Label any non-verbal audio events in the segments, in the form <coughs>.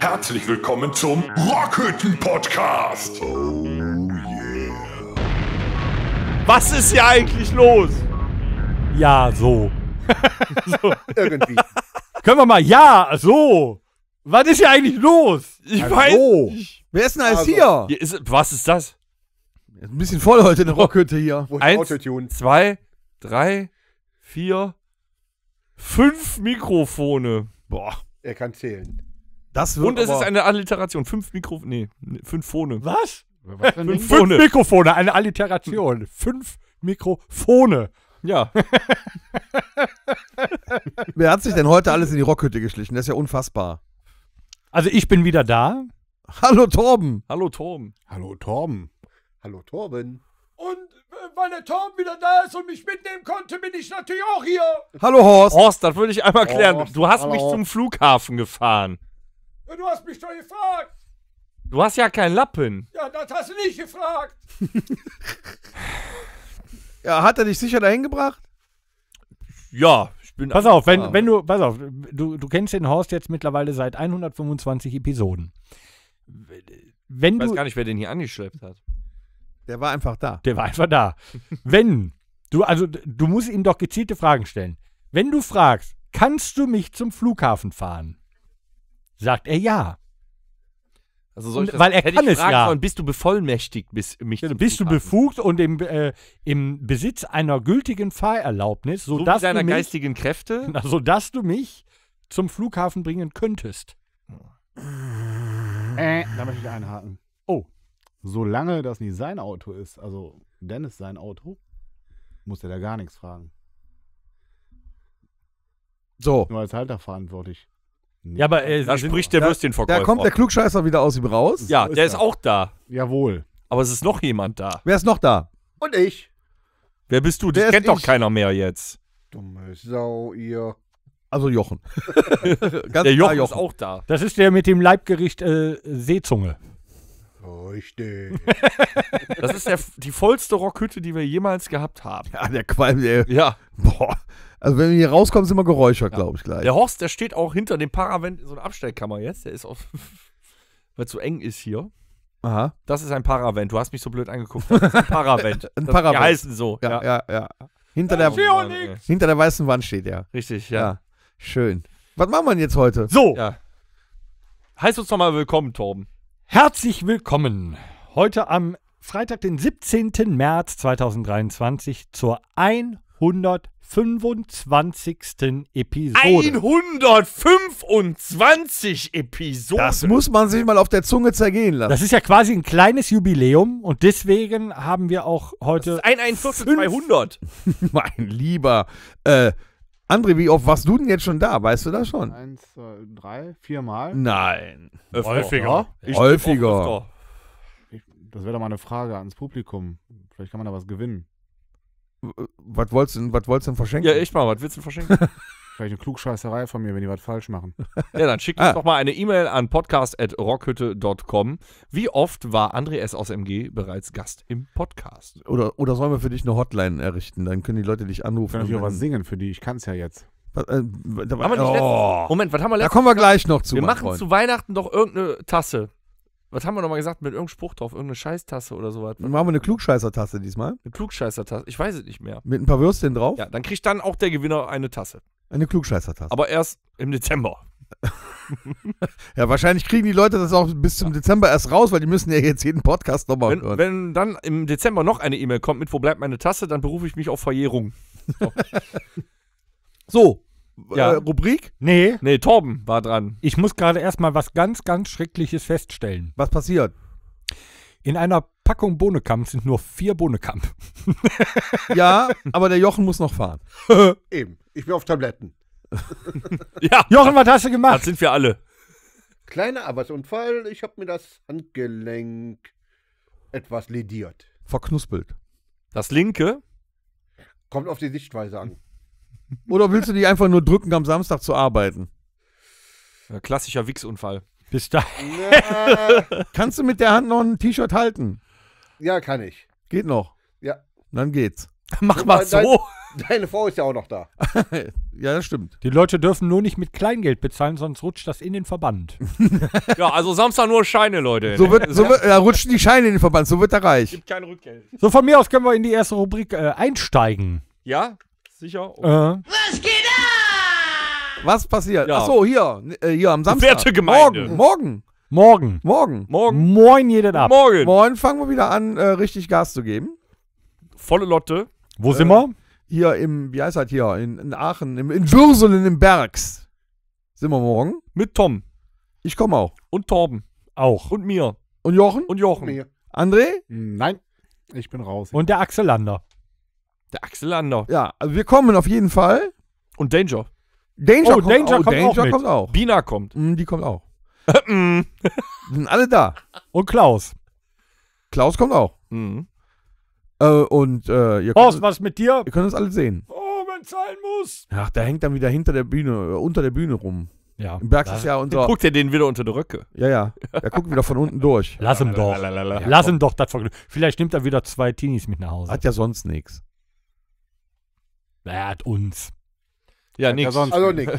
Herzlich willkommen zum Rockhütten Podcast. Oh yeah. Was ist hier eigentlich los? Ja, so. <laughs> so. Irgendwie. Können wir mal ja, so. Was ist hier eigentlich los? Ich also. weiß nicht. Wer ist denn alles also. hier? hier ist, was ist das? Ein bisschen voll heute in der Rockhütte hier. Eins, zwei, drei, vier, Fünf Mikrofone. Boah. Er kann zählen. Das wird Und es ist eine Alliteration. Fünf Mikrofone. Nee, ne, fünf Phone. Was? Was fünf, fünf Mikrofone, eine Alliteration. Fünf Mikrofone. Ja. <laughs> Wer hat sich denn heute alles in die Rockhütte geschlichen? Das ist ja unfassbar. Also ich bin wieder da. Hallo Torben. Hallo Torben. Hallo Torben. Hallo Torben. Und weil der Tom wieder da ist und mich mitnehmen konnte, bin ich natürlich auch hier. Hallo Horst. Horst, das würde ich einmal klären. Horst, du hast hallo. mich zum Flughafen gefahren. Ja, du hast mich doch gefragt. Du hast ja keinen Lappen. Ja, das hast du nicht gefragt. <laughs> ja, hat er dich sicher dahin gebracht? Ja, ich bin. Pass auf, wenn, wenn du, pass auf, du, du kennst den Horst jetzt mittlerweile seit 125 Episoden. Wenn ich weiß du, gar nicht, wer den hier angeschleppt hat. Der war einfach da. Der war einfach da. Wenn du, also du musst ihm doch gezielte Fragen stellen. Wenn du fragst, kannst du mich zum Flughafen fahren? Sagt er ja. Also soll das, weil er kann es ja. Und bist du bevollmächtigt, bis, mich ja, bist Flughafen. du befugt und im, äh, im Besitz einer gültigen Fahrerlaubnis, sodass so deiner du mich, geistigen Kräfte, <laughs> sodass du mich zum Flughafen bringen könntest. Äh, da möchte ich einhaken. Solange das nicht sein Auto ist, also Dennis sein Auto, muss er da gar nichts fragen. So. Nur als Halter verantwortlich. Ja, aber äh, da spricht der Würstchenverkäufer. Da kommt der Klugscheißer wieder aus ihm raus. Ja, so der ist, ist auch da. Jawohl. Aber es ist noch jemand da. Wer ist noch da? Und ich. Wer bist du? Dich Wer kennt doch keiner mehr jetzt. Dumme Sau, ihr. Also Jochen. <laughs> der Jochen, Jochen, ist auch da. Das ist der mit dem Leibgericht äh, Seezunge. Richtig. <laughs> Das ist der, die vollste Rockhütte, die wir jemals gehabt haben. Ja, der Qualm, der. Ja. Boah. Also, wenn wir hier rauskommen, sind wir geräuschert, ja. glaube ich, gleich. Der Horst, der steht auch hinter dem Paravent in so einer Abstellkammer jetzt. Der ist auf. <laughs> weil es so eng ist hier. Aha. Das ist ein Paravent. Du hast mich so blöd angeguckt. Das ist ein Paravent. <laughs> ein Paravent. Die heißen so. Ja, ja, ja. Hinter, der, hinter der weißen Wand steht er. Richtig, ja. Schön. Was machen wir denn jetzt heute? So. Ja. Heißt uns nochmal willkommen, Torben. Herzlich willkommen heute am Freitag, den 17. März 2023 zur 125. Episode. 125 Episoden. Das muss man sich mal auf der Zunge zergehen lassen. Das ist ja quasi ein kleines Jubiläum und deswegen haben wir auch heute. Das ist ein, ein Viertel <laughs> mein lieber äh, André, wie oft warst du denn jetzt schon da? Weißt du das schon? Eins, zwei, drei, viermal? Nein. Öfter. Häufiger. Ich Häufiger. Ich, das wäre doch mal eine Frage ans Publikum. Vielleicht kann man da was gewinnen. was wolltest du denn verschenken? Ja, echt mal, was willst du denn verschenken? <laughs> vielleicht eine Klugscheißerei von mir, wenn die was falsch machen. <laughs> Ja, dann schickt uns ah. doch mal eine E-Mail an podcast.rockhütte.com. Wie oft war André S. aus MG bereits Gast im Podcast? Oder, oder sollen wir für dich eine Hotline errichten? Dann können die Leute dich anrufen. Kann ich auch was singen für die? Ich kann es ja jetzt. Was, äh, oh. Moment, was haben wir letztens? Da kommen wir gleich noch zu. Wir machen Freund. zu Weihnachten doch irgendeine Tasse. Was haben wir nochmal gesagt mit irgendeinem Spruch drauf? Irgendeine Scheißtasse oder sowas. Dann machen wir eine Klugscheißertasse diesmal. Eine Klugscheißertasse, ich weiß es nicht mehr. Mit ein paar Würstchen drauf? Ja, dann kriegt dann auch der Gewinner eine Tasse. Eine Klugscheißertasse. Aber erst im Dezember. <laughs> ja, wahrscheinlich kriegen die Leute das auch bis zum ja. Dezember erst raus, weil die müssen ja jetzt jeden Podcast nochmal wenn, hören. Wenn dann im Dezember noch eine E-Mail kommt mit, wo bleibt meine Tasse, dann berufe ich mich auf Verjährung. So. <laughs> so äh, ja. äh, Rubrik? Nee. Nee, Torben war dran. Ich muss gerade erstmal was ganz, ganz Schreckliches feststellen. Was passiert? In einer Packung Bohnekamp sind nur vier Bohnekamp. ja, aber der Jochen muss noch fahren. <laughs> Eben. Ich bin auf Tabletten. <laughs> ja. Jochen, was hast du gemacht? Das sind wir alle. Kleiner Arbeitsunfall. Ich habe mir das Handgelenk etwas lediert. Verknuspelt. Das linke? Kommt auf die Sichtweise an. <laughs> Oder willst du dich einfach nur drücken, am Samstag zu arbeiten? Äh, klassischer Wichsunfall. Bis da. <laughs> Kannst du mit der Hand noch ein T-Shirt halten? Ja, kann ich. Geht noch. Ja. Dann geht's. Mach mal so. <laughs> Deine Frau ist ja auch noch da. <laughs> ja, das stimmt. Die Leute dürfen nur nicht mit Kleingeld bezahlen, sonst rutscht das in den Verband. <laughs> ja, also Samstag nur Scheine, Leute. So wird, so wird, da rutschen die Scheine in den Verband, so wird er reich. Gibt kein Rückgeld. So, von mir aus können wir in die erste Rubrik äh, einsteigen. Ja, sicher. Äh. Okay. Äh. Was geht da? Was passiert? Ja. Achso, hier, äh, hier am Samstag. Werte Gemeinde. Morgen, morgen. Morgen. Morgen. Morgen. Moin jeden ab. Morgen. Morgen fangen wir wieder an, äh, richtig Gas zu geben. Volle Lotte. Wo sind wir? Äh, hier im, wie heißt das hier, in, in Aachen, im, in Würselen im Bergs. Sind wir morgen? Mit Tom. Ich komme auch. Und Torben. Auch. Und mir. Und Jochen? Und Jochen. Mir. André? Nein, ich bin raus. Und der Axelander. Der Axelander. Ja, also wir kommen auf jeden Fall. Und Danger. Danger, oh, kommt, Danger, auch, kommt, Danger auch kommt, kommt, auch Bina kommt. Mm, die kommt auch. <laughs> Sind alle da. Und Klaus. Klaus kommt auch. Mhm. Äh, und äh, ihr Horst, könnt, was mit dir? Ihr könnt uns alle sehen. Oh, wenn es sein muss. Ach, der hängt dann wieder hinter der Bühne, äh, unter der Bühne rum. Ja. Im Berg ist ja unser. Guckt ihr den wieder unter die Röcke? Ja, ja. Er guckt wieder von unten durch. <laughs> Lass ihm doch. Ja, Lass komm. ihm doch das Vergnügen. Vielleicht nimmt er wieder zwei Teenies mit nach Hause. Hat ja sonst nichts. Er hat uns. Ja, nix. sonst also <laughs> nix.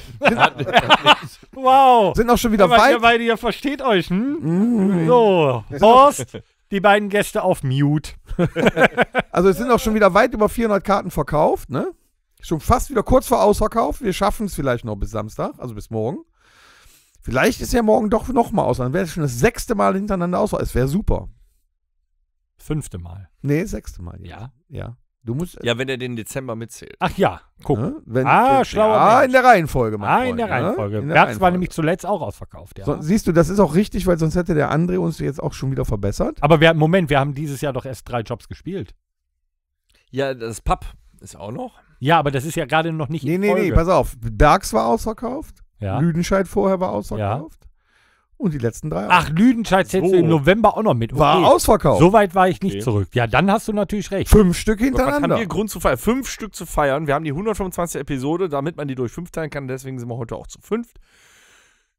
wow. Sind auch schon wieder weit. Ihr beide, ihr versteht euch, hm? Mm. So, Horst, die beiden Gäste auf Mute. <laughs> also es sind auch schon wieder weit über 400 Karten verkauft, ne? Schon fast wieder kurz vor Ausverkauf. Wir schaffen es vielleicht noch bis Samstag, also bis morgen. Vielleicht ist ja morgen doch nochmal aus. Dann wäre es schon das sechste Mal hintereinander aus. Es wäre super. Fünfte Mal. Nee, sechste Mal. Jetzt. Ja. Ja. Du musst. Äh ja, wenn er den Dezember mitzählt. Ach ja, guck. Ne? Wenn, ah, wenn, schlauer Ah, in der Reihenfolge. Mein ah, in der ne? Reihenfolge. Ne? In der März Reihenfolge. war nämlich zuletzt auch ausverkauft, ja. So, siehst du, das ist auch richtig, weil sonst hätte der André uns jetzt auch schon wieder verbessert. Aber wir, Moment, wir haben dieses Jahr doch erst drei Jobs gespielt. Ja, das Pub ist auch noch. Ja, aber das ist ja gerade noch nicht Nee, in nee, Folge. nee, pass auf. Bergs war ausverkauft. Ja. Lüdenscheid vorher war ausverkauft. Ja. Und die letzten drei. Auch. Ach, Lüdenscheid zählst so. du im November auch noch mit. Okay. War ausverkauft. So weit war ich nicht okay. zurück. Ja, dann hast du natürlich recht. Fünf Stück hintereinander. Gott, haben wir Grund zu feiern. Fünf Stück zu feiern. Wir haben die 125. Episode, damit man die durch fünf teilen kann. Deswegen sind wir heute auch zu fünft.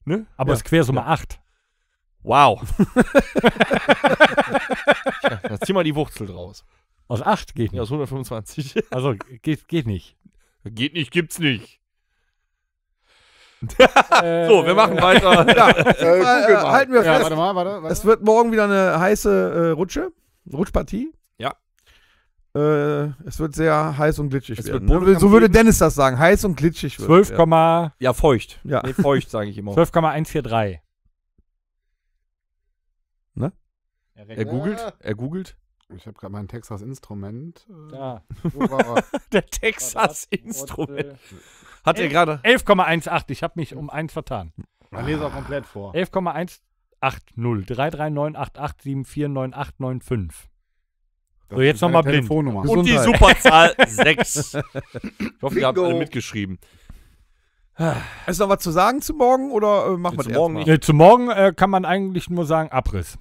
Ne? Aber ja. es ist Quersumme ja. 8. Wow. <laughs> ja, zieh mal die Wurzel draus. Aus acht geht nicht. Ja, aus 125. also geht, geht nicht. Geht nicht, gibt's nicht. <laughs> so, wir machen weiter. <laughs> ja, äh, <laughs> äh, halten wir ja, fest. Warte mal, warte, warte. Es wird morgen wieder eine heiße äh, Rutsche, Rutschpartie. Ja. Äh, es wird sehr heiß und glitschig es werden. Ne? So würde Dennis das sagen. Heiß und glitschig wird. 12, ja. ja. feucht. Ja. Nee, feucht sage ich immer. 12,143. Ne? er googelt, er googelt. Ich habe gerade mein Texas Instrument. Äh, ja. <laughs> Der Texas Instrument. Äh, Hat er gerade. 11,18. Ich habe mich um eins vertan. Dann lese auch komplett vor. 11,180. 33988749895. So, jetzt nochmal blind. Und die Superzahl 6. <laughs> Ich hoffe, ihr habt alle mitgeschrieben. Ist noch was zu sagen zu morgen oder äh, machen wir das morgen erstmal? nicht? Nee, zu morgen äh, kann man eigentlich nur sagen Abriss.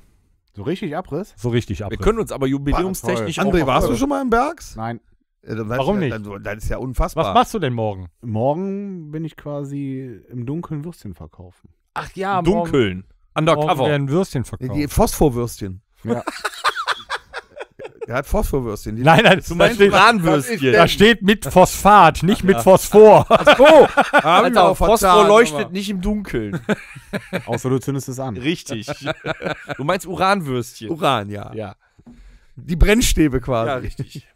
So richtig Abriss? So richtig Abriss. Wir können uns aber jubiläumstechnisch War, André, warst du schon mal im Bergs? Nein. Äh, Warum nicht? Das ist ja unfassbar. Was machst du denn morgen? Morgen bin ich quasi im Dunkeln Würstchen verkaufen. Ach ja, Dunkeln. Morgen, Undercover. Morgen werden Würstchen verkaufen. Die Phosphorwürstchen. Ja. <laughs> Er hat Phosphorwürstchen. Die nein, nein, zum Beispiel Uranwürstchen. Da steht mit Phosphat, nicht mit Phosphor. Ach, oh, <laughs> Alter, Phosphor leuchtet aber. nicht im Dunkeln. <laughs> Außer du zündest es an. Richtig. <laughs> Du meinst Uranwürstchen. Uran, ja. Ja. Die Brennstäbe quasi. Ja, richtig.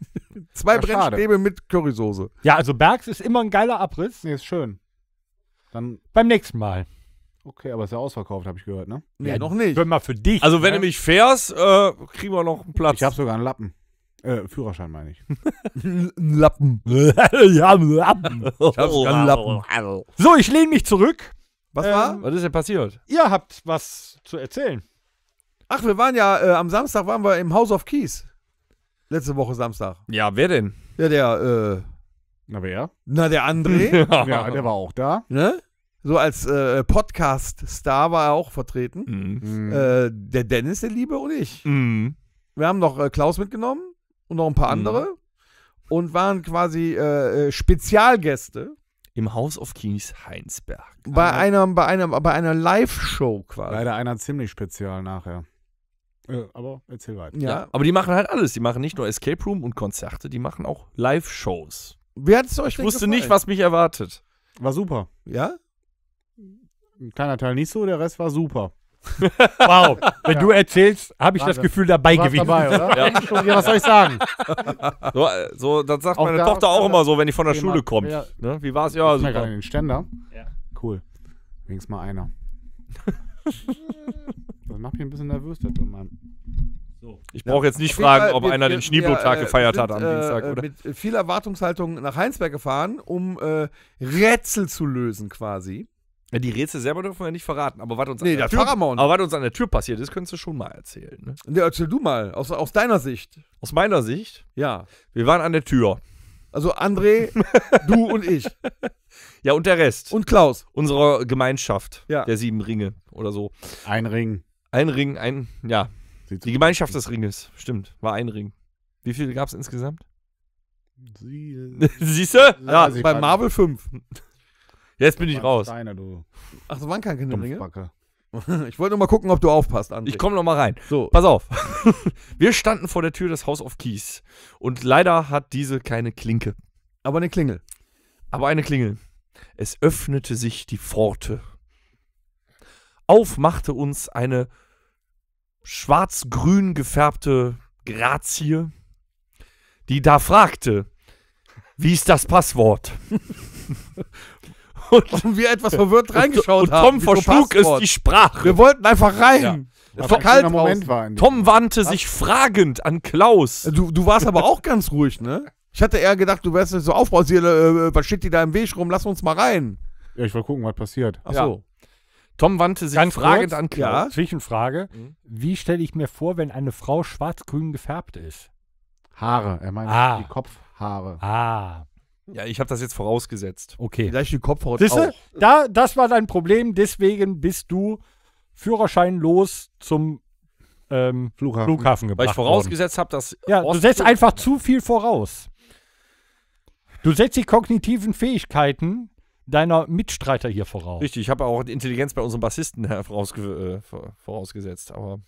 Zwei ja, Brennstäbe mit Currysoße. Ja, also Bergs ist immer ein geiler Abriss. Nee, ist schön. Dann beim nächsten Mal. Okay, aber ist ja ausverkauft, habe ich gehört, ne? Nee, ja, noch nicht. Können mal für dich. Also, wenn ne? du mich fährst, äh, kriegen wir noch einen Platz. Ich habe sogar einen Lappen. Äh, Führerschein meine ich. Ein <laughs> Lappen. ja, <laughs> einen Lappen. Ich hab's oh, einen Lappen. <laughs> so, ich lehne mich zurück. Was ähm, war? Was ist denn passiert? Ihr habt was zu erzählen. Ach, wir waren ja, äh, am Samstag waren wir im House of Keys. Letzte Woche Samstag. Ja, wer denn? Ja, der, äh. Na, wer? Na, der André. ja, der war auch da. Ne? so als äh, Podcast-Star war er auch vertreten. Mhm. mhm. Äh, der Dennis, der Liebe und ich. Mhm. Wir haben noch äh, Klaus mitgenommen und noch ein paar mhm. andere mhm. und waren quasi äh, äh, Spezialgäste. Im House of Kings Heinsberg. Bei ah. einer, bei einer, bei einer Live-Show quasi. Leider einer ziemlich spezial nachher. Ja, äh, aber erzähl weiter. Ja. ja. aber die machen halt alles. Die machen nicht nur Escape Room und Konzerte, die machen auch Live-Shows. Wie hat es euch Ich wusste gefallen? nicht, was mich erwartet. War super. Ja? ein kleiner Teil nicht so, der Rest war super. <laughs> Wow, wenn ja. du erzählst, habe ich Warte. das Gefühl, dabei gewesen. Dabei, oder? Ja. was soll ich sagen? So, so das sagt auch meine da, Tochter auch, immer so, wenn die von der Schule kommt. Ja. Ne? Wie war es? Ja, super. Gerade den Ständer. Ja. Cool. Wenigstens mal einer. <laughs> das macht mich ein bisschen nervös, der drin, Mann. So. Ich brauche jetzt nicht fragen, ob wir, einer den Schneebotag äh, gefeiert hat am äh, Dienstag, oder? Mit viel Erwartungshaltung nach Heinsberg gefahren, um äh, Rätsel zu lösen quasi. Ja, die Rätsel selber dürfen wir nicht verraten, aber was uns, nee, an, der Tür, aber was uns an der Tür passiert ist, könntest du schon mal erzählen. Ne? Ja, erzähl du mal, aus, aus deiner Sicht. Aus meiner Sicht? Ja. Wir waren an der Tür. Also André, <laughs> du und ich. Ja, und der Rest. Und Klaus. Unsere Gemeinschaft ja. der sieben Ringe oder so. Ein Ring. Ein Ring, ein, ja. Sieht's die Gemeinschaft aus. des Ringes, stimmt, war ein Ring. Wie viele gab es insgesamt? Sie, <laughs> Siehst du? Ja, ja bei Marvel 5. Jetzt bin ich raus. Deiner, du. Ach, so waren keine Kinderringe? <laughs> Ich wollte nur mal gucken, ob du aufpasst, André. Ich komme noch mal rein. So. Pass auf. <laughs> Wir standen vor der Tür des House of Keys. Und leider hat diese keine Klinke. Aber eine Klingel. Aber eine Klingel. Es öffnete sich die Pforte. Aufmachte uns eine schwarz-grün gefärbte Grazie, die da fragte, wie ist das Passwort? <laughs> Und, und wir etwas verwirrt reingeschaut und, und Tom haben. Tom verschlug es die Sprache. Wir wollten einfach rein. Ja, war kalt Moment war Tom wandte Was? sich fragend an Klaus. Du, du warst aber auch ganz ruhig, ne? Ich hatte eher gedacht, du wärst nicht so aufbausiert. äh, was steht die da im Weg rum? Lass uns mal rein. Ja, ich wollte gucken, was passiert. Ach ja. so. Tom wandte sich fragend an Klaus. Ja. Zwischenfrage. Mhm. Wie stelle ich mir vor, wenn eine Frau schwarz-grün gefärbt ist? Haare. Er meint ah. die Kopfhaare. Ah. Ja, ich habe das jetzt vorausgesetzt. Okay. Vielleicht die Kopfhaut Siehste, auch. Da, das war dein Problem, deswegen bist du führerscheinlos zum ähm, Flughafen. Flughafen gebracht Weil ich vorausgesetzt habe, dass Ja, du setzt einfach zu viel voraus. Du setzt die kognitiven Fähigkeiten deiner Mitstreiter hier voraus. Richtig, ich habe auch Intelligenz bei unserem Bassisten vorausge äh, vorausgesetzt, aber.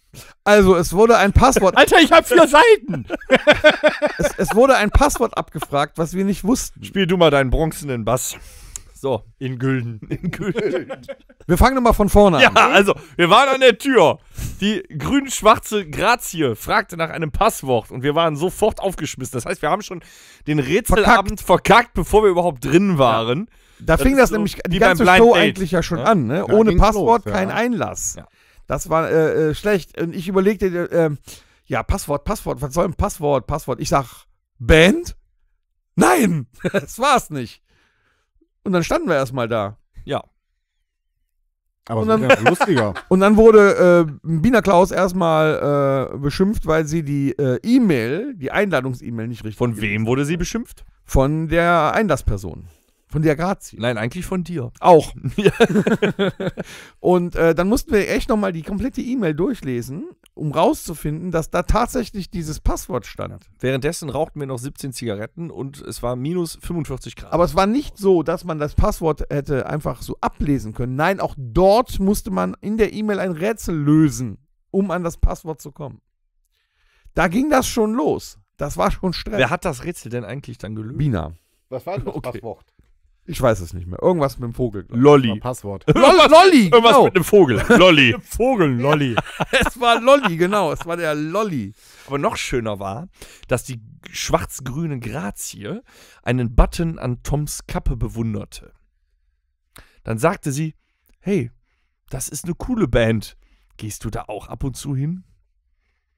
Also, es wurde ein Passwort. <laughs> Alter, ich habe vier Seiten! <laughs> es, es, wurde ein Passwort abgefragt, was wir nicht wussten. Spiel du mal deinen bronzenen Bass. So, in Gülden. <laughs> In Gülden. Wir fangen nochmal von vorne an. Ja, also, wir waren an der Tür. Die grün-schwarze Grazie fragte nach einem Passwort und wir waren sofort aufgeschmissen. Das heißt, wir haben schon den Rätselabend verkackt, verkackt bevor wir überhaupt drin waren. Ja. Da fing das so nämlich die ganze Show Date. eigentlich ja schon ja? an, ne? Ohne Passwort los, kein Einlass. Das war äh, äh, schlecht. Und ich überlegte, äh, ja, Passwort, Passwort, was soll ein Passwort, Passwort? Ich sag, Band? Nein, <laughs> das war's nicht. Und dann standen wir erstmal da. Ja. Aber und dann, ja lustiger. <laughs> Und dann wurde äh, Bina Klaus erstmal äh, beschimpft, weil sie die äh, E-Mail, die Einladungs-E-Mail nicht richtig. Von wem wurde sie beschimpft? Von der Einlassperson. Von der Grazia. Nein, eigentlich von dir. Auch. <laughs> und äh, dann mussten wir echt nochmal die komplette E-Mail durchlesen, um rauszufinden, dass da tatsächlich dieses Passwort stand. Währenddessen rauchten wir noch 17 Zigaretten und es war minus 45 Grad. Aber es war nicht so, dass man das Passwort hätte einfach so ablesen können. Nein, auch dort musste man in der E-Mail ein Rätsel lösen, um an das Passwort zu kommen. Da ging das schon los. Das war schon Stress. Wer hat das Rätsel denn eigentlich dann gelöst? Bina. Was war denn das <laughs> okay. Passwort? Ich weiß es nicht mehr. Irgendwas mit dem Vogel. Lolli. Passwort. <laughs> Lolli. Lolli genau. Irgendwas mit einem Vogel. Lolli. <laughs> Mit Vogel, Lolli. <laughs> es war Lolli, genau. Es war der Lolli. Aber noch schöner war, dass die schwarz-grüne Grazie einen Button an Toms Kappe bewunderte. Dann sagte sie, hey, das ist eine coole Band. Gehst du da auch ab und zu hin?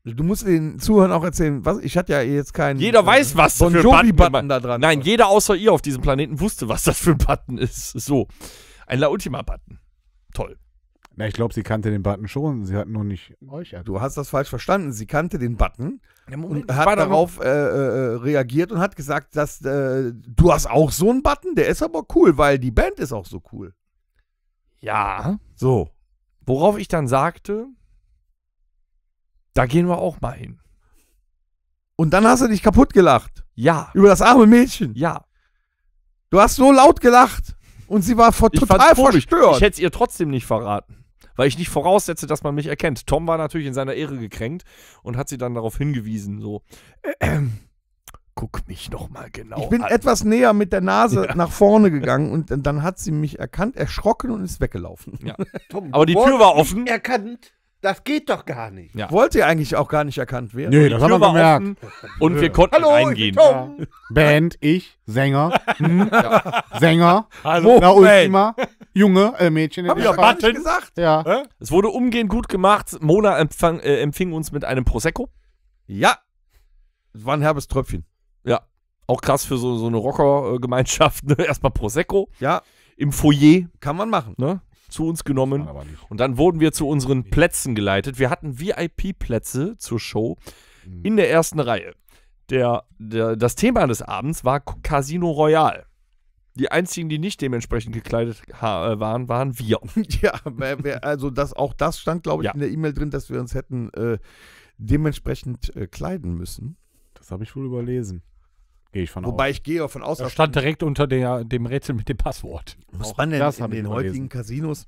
Du musst den Zuhörern auch erzählen, was ich hatte ja jetzt keinen. Jeder weiß, was bon für ein Button, da dran. Nein, war. jeder außer ihr auf diesem Planeten wusste, was das für ein Button ist. So, ein La Ultima Button. Toll. Na, ich glaube, sie kannte den Button schon. Sie hat nur nicht euch. Du hast das falsch verstanden. Sie kannte den Button ja, Moment, und hat darauf äh, äh, reagiert und hat gesagt, dass äh, du hast auch so einen Button. Der ist aber cool, weil die Band ist auch so cool. Ja. So. Worauf ich dann sagte, da gehen wir auch mal hin. Und dann hast du dich kaputt gelacht. Ja. Über das arme Mädchen. Ja. Du hast so laut gelacht. Und sie war vor, total verstört. Ich hätte es ihr trotzdem nicht verraten. Weil ich nicht voraussetze, dass man mich erkennt. Tom war natürlich in seiner Ehre gekränkt und hat sie dann darauf hingewiesen, so, äh, <clears throat> guck mich noch mal genau Ich bin an. etwas näher mit der Nase <laughs> ja. nach vorne gegangen und dann hat sie mich erkannt, erschrocken und ist weggelaufen. Ja. <laughs> Tom, Aber die Tür war offen. Erkannt. Das geht doch gar nicht. Ja. ihr eigentlich auch gar nicht erkannt werden. Nee, das haben wir gemerkt. Und wir konnten Hallo, reingehen. Ja. Band, ich, Sänger, <laughs> hm, ja. Sänger, Hallo, La Ultima, Junge, äh, Mädchen. Hab ich doch gar gesagt. Ja. Es wurde umgehend gut gemacht. Mona empfang, äh, empfing uns mit einem Prosecco. Ja. Das war ein herbes Tröpfchen. Ja. Auch krass für so, so eine Rockergemeinschaft. Ne? <laughs> Erstmal Prosecco. Ja. Im Foyer. Kann man machen. Ne? zu uns genommen und dann wurden wir zu unseren Plätzen geleitet. Wir hatten VIP-Plätze zur Show mhm. in der ersten Reihe. Der, der, das Thema des Abends war Casino Royale. Die einzigen, die nicht dementsprechend gekleidet äh, waren, waren wir. <laughs> Ja, also das, auch das stand, glaube ich, ja. in der E-Mail drin, dass wir uns hätten äh, dementsprechend äh, kleiden müssen. Das habe ich wohl überlesen. Gehe ich von Wobei aus. ich gehe von aus, Er stand direkt unter der, dem Rätsel mit dem Passwort. Muss man denn das in, in den heutigen gelesen. Casinos,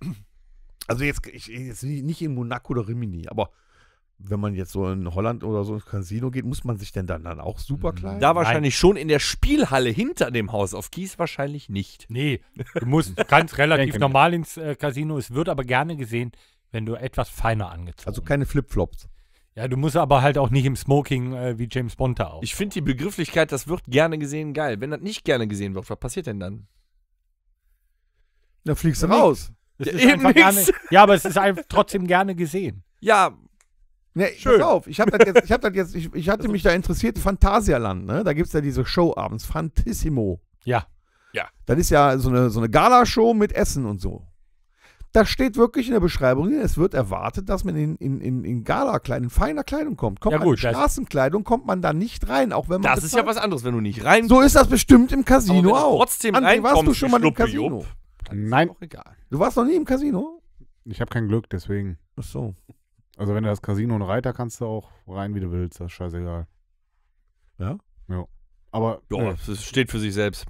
also jetzt, ich, jetzt nicht in Monaco oder Rimini, aber wenn man jetzt so in Holland oder so ins Casino geht, muss man sich denn dann, dann auch super kleiden? Da wahrscheinlich Nein. schon in der Spielhalle hinter dem Haus. Auf Kies wahrscheinlich nicht. Nee, du musst <laughs> ganz relativ normal ins äh, Casino. Es wird aber gerne gesehen, wenn du etwas feiner angezogen Also keine Flipflops. Ja, du musst aber halt auch nicht im Smoking äh, wie James Bond da auch. Ich finde die Begrifflichkeit, das wird gerne gesehen, geil. Wenn das nicht gerne gesehen wird, was passiert denn dann? Da fliegst du raus. Ja, eben gerne, ja, aber es ist einfach trotzdem gerne gesehen. Ja. Ne, Schön. Pass auf, ich, hab das jetzt, ich, hab jetzt, ich, ich hatte also mich da interessiert, Phantasialand, ne? Da gibt es ja diese Show abends, Fantissimo. Ja. Ja. Das ist ja so eine, so eine Galashow mit Essen und so. Da steht wirklich in der Beschreibung, es wird erwartet, dass man in, in, in, in Gala-Kleidung, in feiner Kleidung kommt. kommt ja, gut, in Straßenkleidung kommt man da nicht rein, auch wenn man. Das bezahlt. ist ja was anderes, wenn du nicht rein. So ist das bestimmt im Casino auch. Trotzdem André, warst du schon mal im Casino? Nein. Du warst noch nie im Casino? Ich habe kein Glück, deswegen. Ach so. Also wenn du das Casino und Reiter kannst du auch rein, wie du willst, das ist scheißegal. Ja? Ja. Aber. Ja, äh, das steht für sich selbst.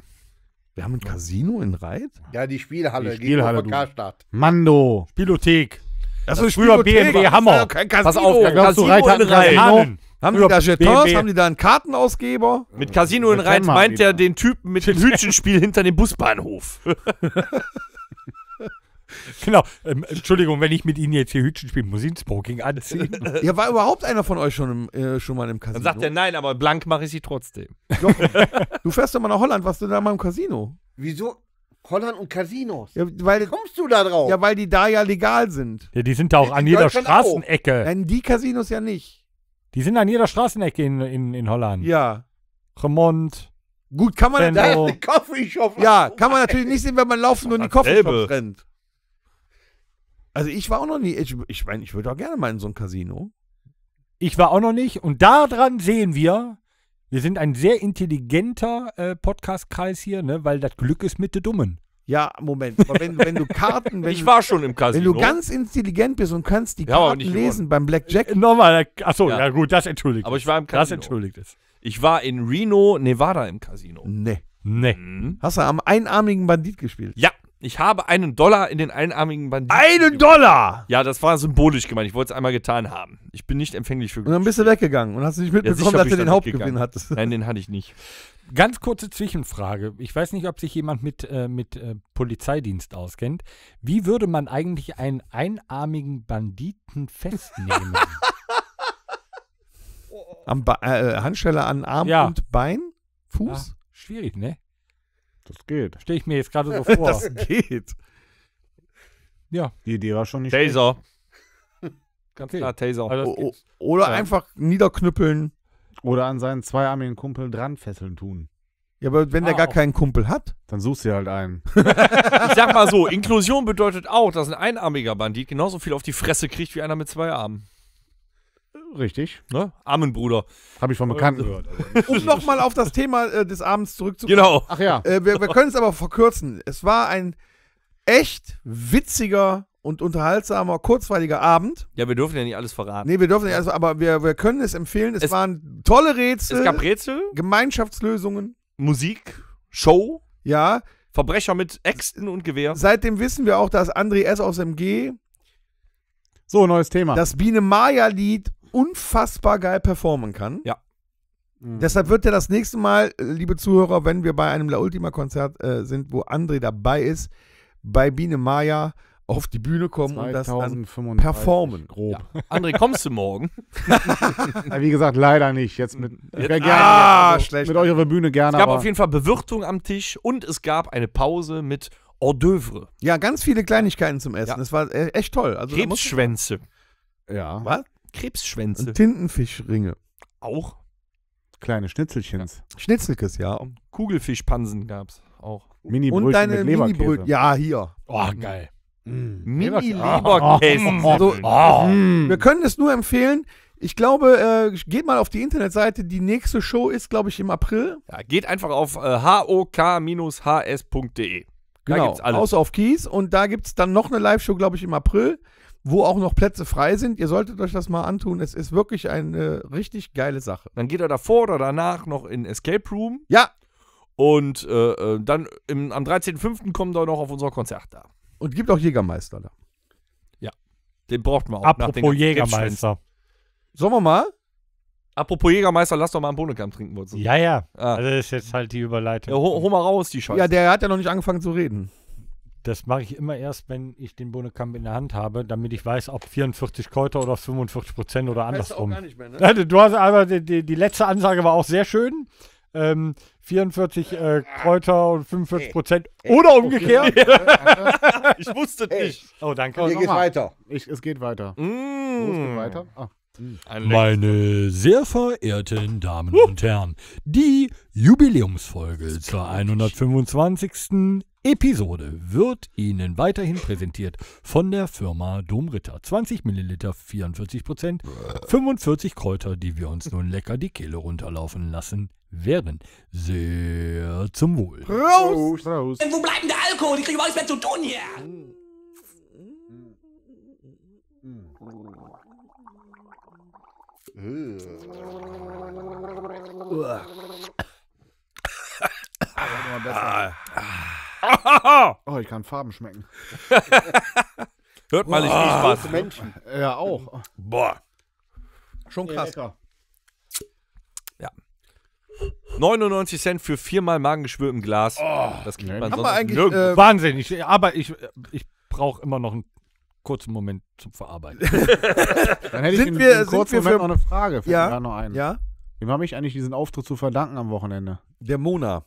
Wir haben ein Casino in Reit? Ja, die Spielhalle. Die Spielhalle. Karstadt. Mando. Spielothek. Das, das ist früher BMW Hammer. Das ist Pass auf, da glaubst du Reit hat ein Casino. Haben die da Jetons? Haben die da einen Kartenausgeber? Mit Casino in Reit meint er den Typen mit dem Hütchenspiel hinter dem Busbahnhof. <laughs> Genau. Ähm, Entschuldigung, wenn ich mit Ihnen jetzt hier Hütchen spiele, muss ich ein Smoking anziehen? <laughs> Ja, war überhaupt einer von euch schon, im, äh, schon mal im Casino? Dann sagt er nein, aber blank mache ich sie trotzdem. Doch, du fährst doch mal nach Holland, warst du da mal im Casino? Wieso? Holland und Casinos. Ja, weil, Wie kommst du da drauf? Ja, weil die da ja legal sind. Ja, die sind da auch an jeder Straßenecke. Nein, die Casinos ja nicht. Die sind an jeder Straßenecke in, in, in Holland. Ja. Remont. Gut, kann man da ist eine Shop. Ja, kann man natürlich nicht sehen, wenn man laufen und in die Coffeeshops rennt. Also ich war auch noch nie, ich, ich meine, ich würde auch gerne mal in so ein Casino. Ich war auch noch nicht und daran sehen wir, wir sind ein sehr intelligenter äh, Podcast-Kreis hier, ne? weil das Glück ist mit den Dummen. Ja, Moment. Aber wenn, wenn du Karten. <laughs> Wenn ich war schon im Casino. Wenn du ganz intelligent bist und kannst die ja, Karten lesen beim Blackjack. Äh, nochmal. Äh, Achso, ja. ja. gut, das entschuldigt. Aber ich war im Casino. Das entschuldigt es. Ich war in Reno, Nevada im Casino. Nee. Nee. Mhm. Hast du am einarmigen Bandit gespielt? Ja. Ich habe einen Dollar in den einarmigen Banditen. Einen Dollar! Ja, das war symbolisch gemeint. Ich wollte es einmal getan haben. Ich bin nicht empfänglich für Glück. Und dann bist du weggegangen und hast nicht mitbekommen, ja, dass du den Hauptgewinn hattest. Nein, den hatte ich nicht. Ganz kurze Zwischenfrage. Ich weiß nicht, ob sich jemand mit, äh, mit äh, Polizeidienst auskennt. Wie würde man eigentlich einen einarmigen Banditen festnehmen? <laughs> Am ba äh, Handschelle an Arm ja. und Bein? Fuß? Ja, ah, schwierig, ne? Das geht. Stehe ich mir jetzt gerade so <laughs> vor. das geht. Ja. Die Idee war schon nicht Taser. Schlecht. Ganz klar, Taser. Also oder ja. einfach niederknüppeln. Oder an seinen zweiarmigen Kumpel dran fesseln tun. Ja, aber wenn ah, der gar auch. keinen Kumpel hat, dann suchst du halt einen. <laughs> ich sag mal so, Inklusion bedeutet auch, dass ein einarmiger Bandit genauso viel auf die Fresse kriegt wie einer mit zwei Armen. Richtig. Ne? Amen, Bruder. Habe ich von Bekannten gehört. Also. um nochmal auf das Thema äh, des Abends zurückzukommen. Genau. Ach ja. Äh, wir, wir können es aber verkürzen. Es war ein echt witziger und unterhaltsamer, kurzweiliger Abend. Ja, wir dürfen ja nicht alles verraten. Nee, wir dürfen nicht alles, aber wir, wir können es empfehlen. Es, es waren tolle Rätsel. Es gab Rätsel. Gemeinschaftslösungen. Musik, Show. Ja. Verbrecher mit Äxten und Gewehr. Seitdem wissen wir auch, dass André S. aus MG. So, neues Thema. Das Biene Maya-Lied unfassbar geil performen kann. Ja. Mhm. Deshalb wird er das nächste Mal, äh, liebe Zuhörer, wenn wir bei einem La Ultima-Konzert äh, sind, wo André dabei ist, bei Biene Maya auf die Bühne kommen 2035. und das dann performen. Grob. Ja. André, kommst du morgen? <laughs> Wie gesagt, leider nicht. Jetzt mit, jetzt, gerne, ah, also, schlecht. mit euch auf der Bühne gerne. Es gab auf jeden Fall Bewirtung am Tisch und es gab eine Pause mit Hors d'oeuvre. Ja, ganz viele Kleinigkeiten zum Essen. Ja. Das war äh, echt toll. Also, Krebsschwänze. Ja. Was? Krebsschwänze. Und Tintenfischringe. Auch. Kleine Schnitzelchens. Ja. Schnitzelkes, ja. Und Kugelfischpansen gab's auch. Mini Und deine Mini-Brötchen. Ja, hier. Oh, geil. Mm. Mini-Leberkäse. Mm. Oh, so, oh. oh, also, oh, oh. Mm. Mm. Wir können es nur empfehlen. Ich glaube, äh, geht mal auf die Internetseite. Die nächste Show ist, glaube ich, im April. Ja, geht einfach auf äh, hok-hs.de. Genau, alles. außer auf Kies. Und da gibt es dann noch eine Live-Show, glaube ich, im April wo auch noch Plätze frei sind. Ihr solltet euch das mal antun. Es ist wirklich eine richtig geile Sache. Dann geht er davor oder danach noch in Escape Room. Ja. Und äh, äh dann im, am 13.05. kommen wir noch auf unser Konzert da. Und gibt auch Jägermeister da. Ja. Den braucht man auch. Apropos Jägermeister. Sollen wir mal? Apropos Jägermeister, lass doch mal einen Bohnenkamp trinken, Ja, ja. Ah. Also das ist jetzt halt die Überleitung. Ja, hol, hol mal raus, die Scheiße. Ja, der hat ja noch nicht angefangen zu reden. Das mache ich immer erst, wenn ich den Bohnekamp in der Hand habe, damit ich weiß, ob 44 Kräuter oder 45 Prozent oder andersrum. Weißt du, auch gar nicht mehr, ne? Äh, du hast aber die, die, die letzte Ansage war auch sehr schön. Ähm, 44 äh, Kräuter und 45 hey, Prozent hey, oder umgekehrt. Okay. <laughs> ich wusste hey. nicht. Oh, danke. Hier geht weiter. Ich, es geht weiter. Mm. Oh, es geht weiter. Ah. Meine sehr verehrten Damen und Herren, die Jubiläumsfolge zur 125. Episode wird Ihnen weiterhin präsentiert von der Firma Domritter. 20 Milliliter, 44 Prozent, 45 Kräuter, die wir uns nun lecker die Kehle runterlaufen lassen werden. Sehr zum Wohl. Raus! Raus. Wo bleibt denn der Alkohol? Ich kriege überhaupt nichts mehr zu tun hier! Hm. Oh, ich kann Farben schmecken. <laughs> Hört mal, ich rieche was. Menschen. Ja, auch. Boah. Schon krass. Ja, 99 Cent für viermal Magengeschwür im Glas. Oh, das kriegt man sonst nirgendwo. Äh, Wahnsinnig. Aber ich, ich brauche immer noch ein kurzen Moment zum Verarbeiten. <laughs> Dann hätte ich sind in, wir, in kurzen Moment für, noch eine Frage. Fällt ja, noch ein. ja. Wem habe ich eigentlich diesen Auftritt zu verdanken am Wochenende? Der Mona.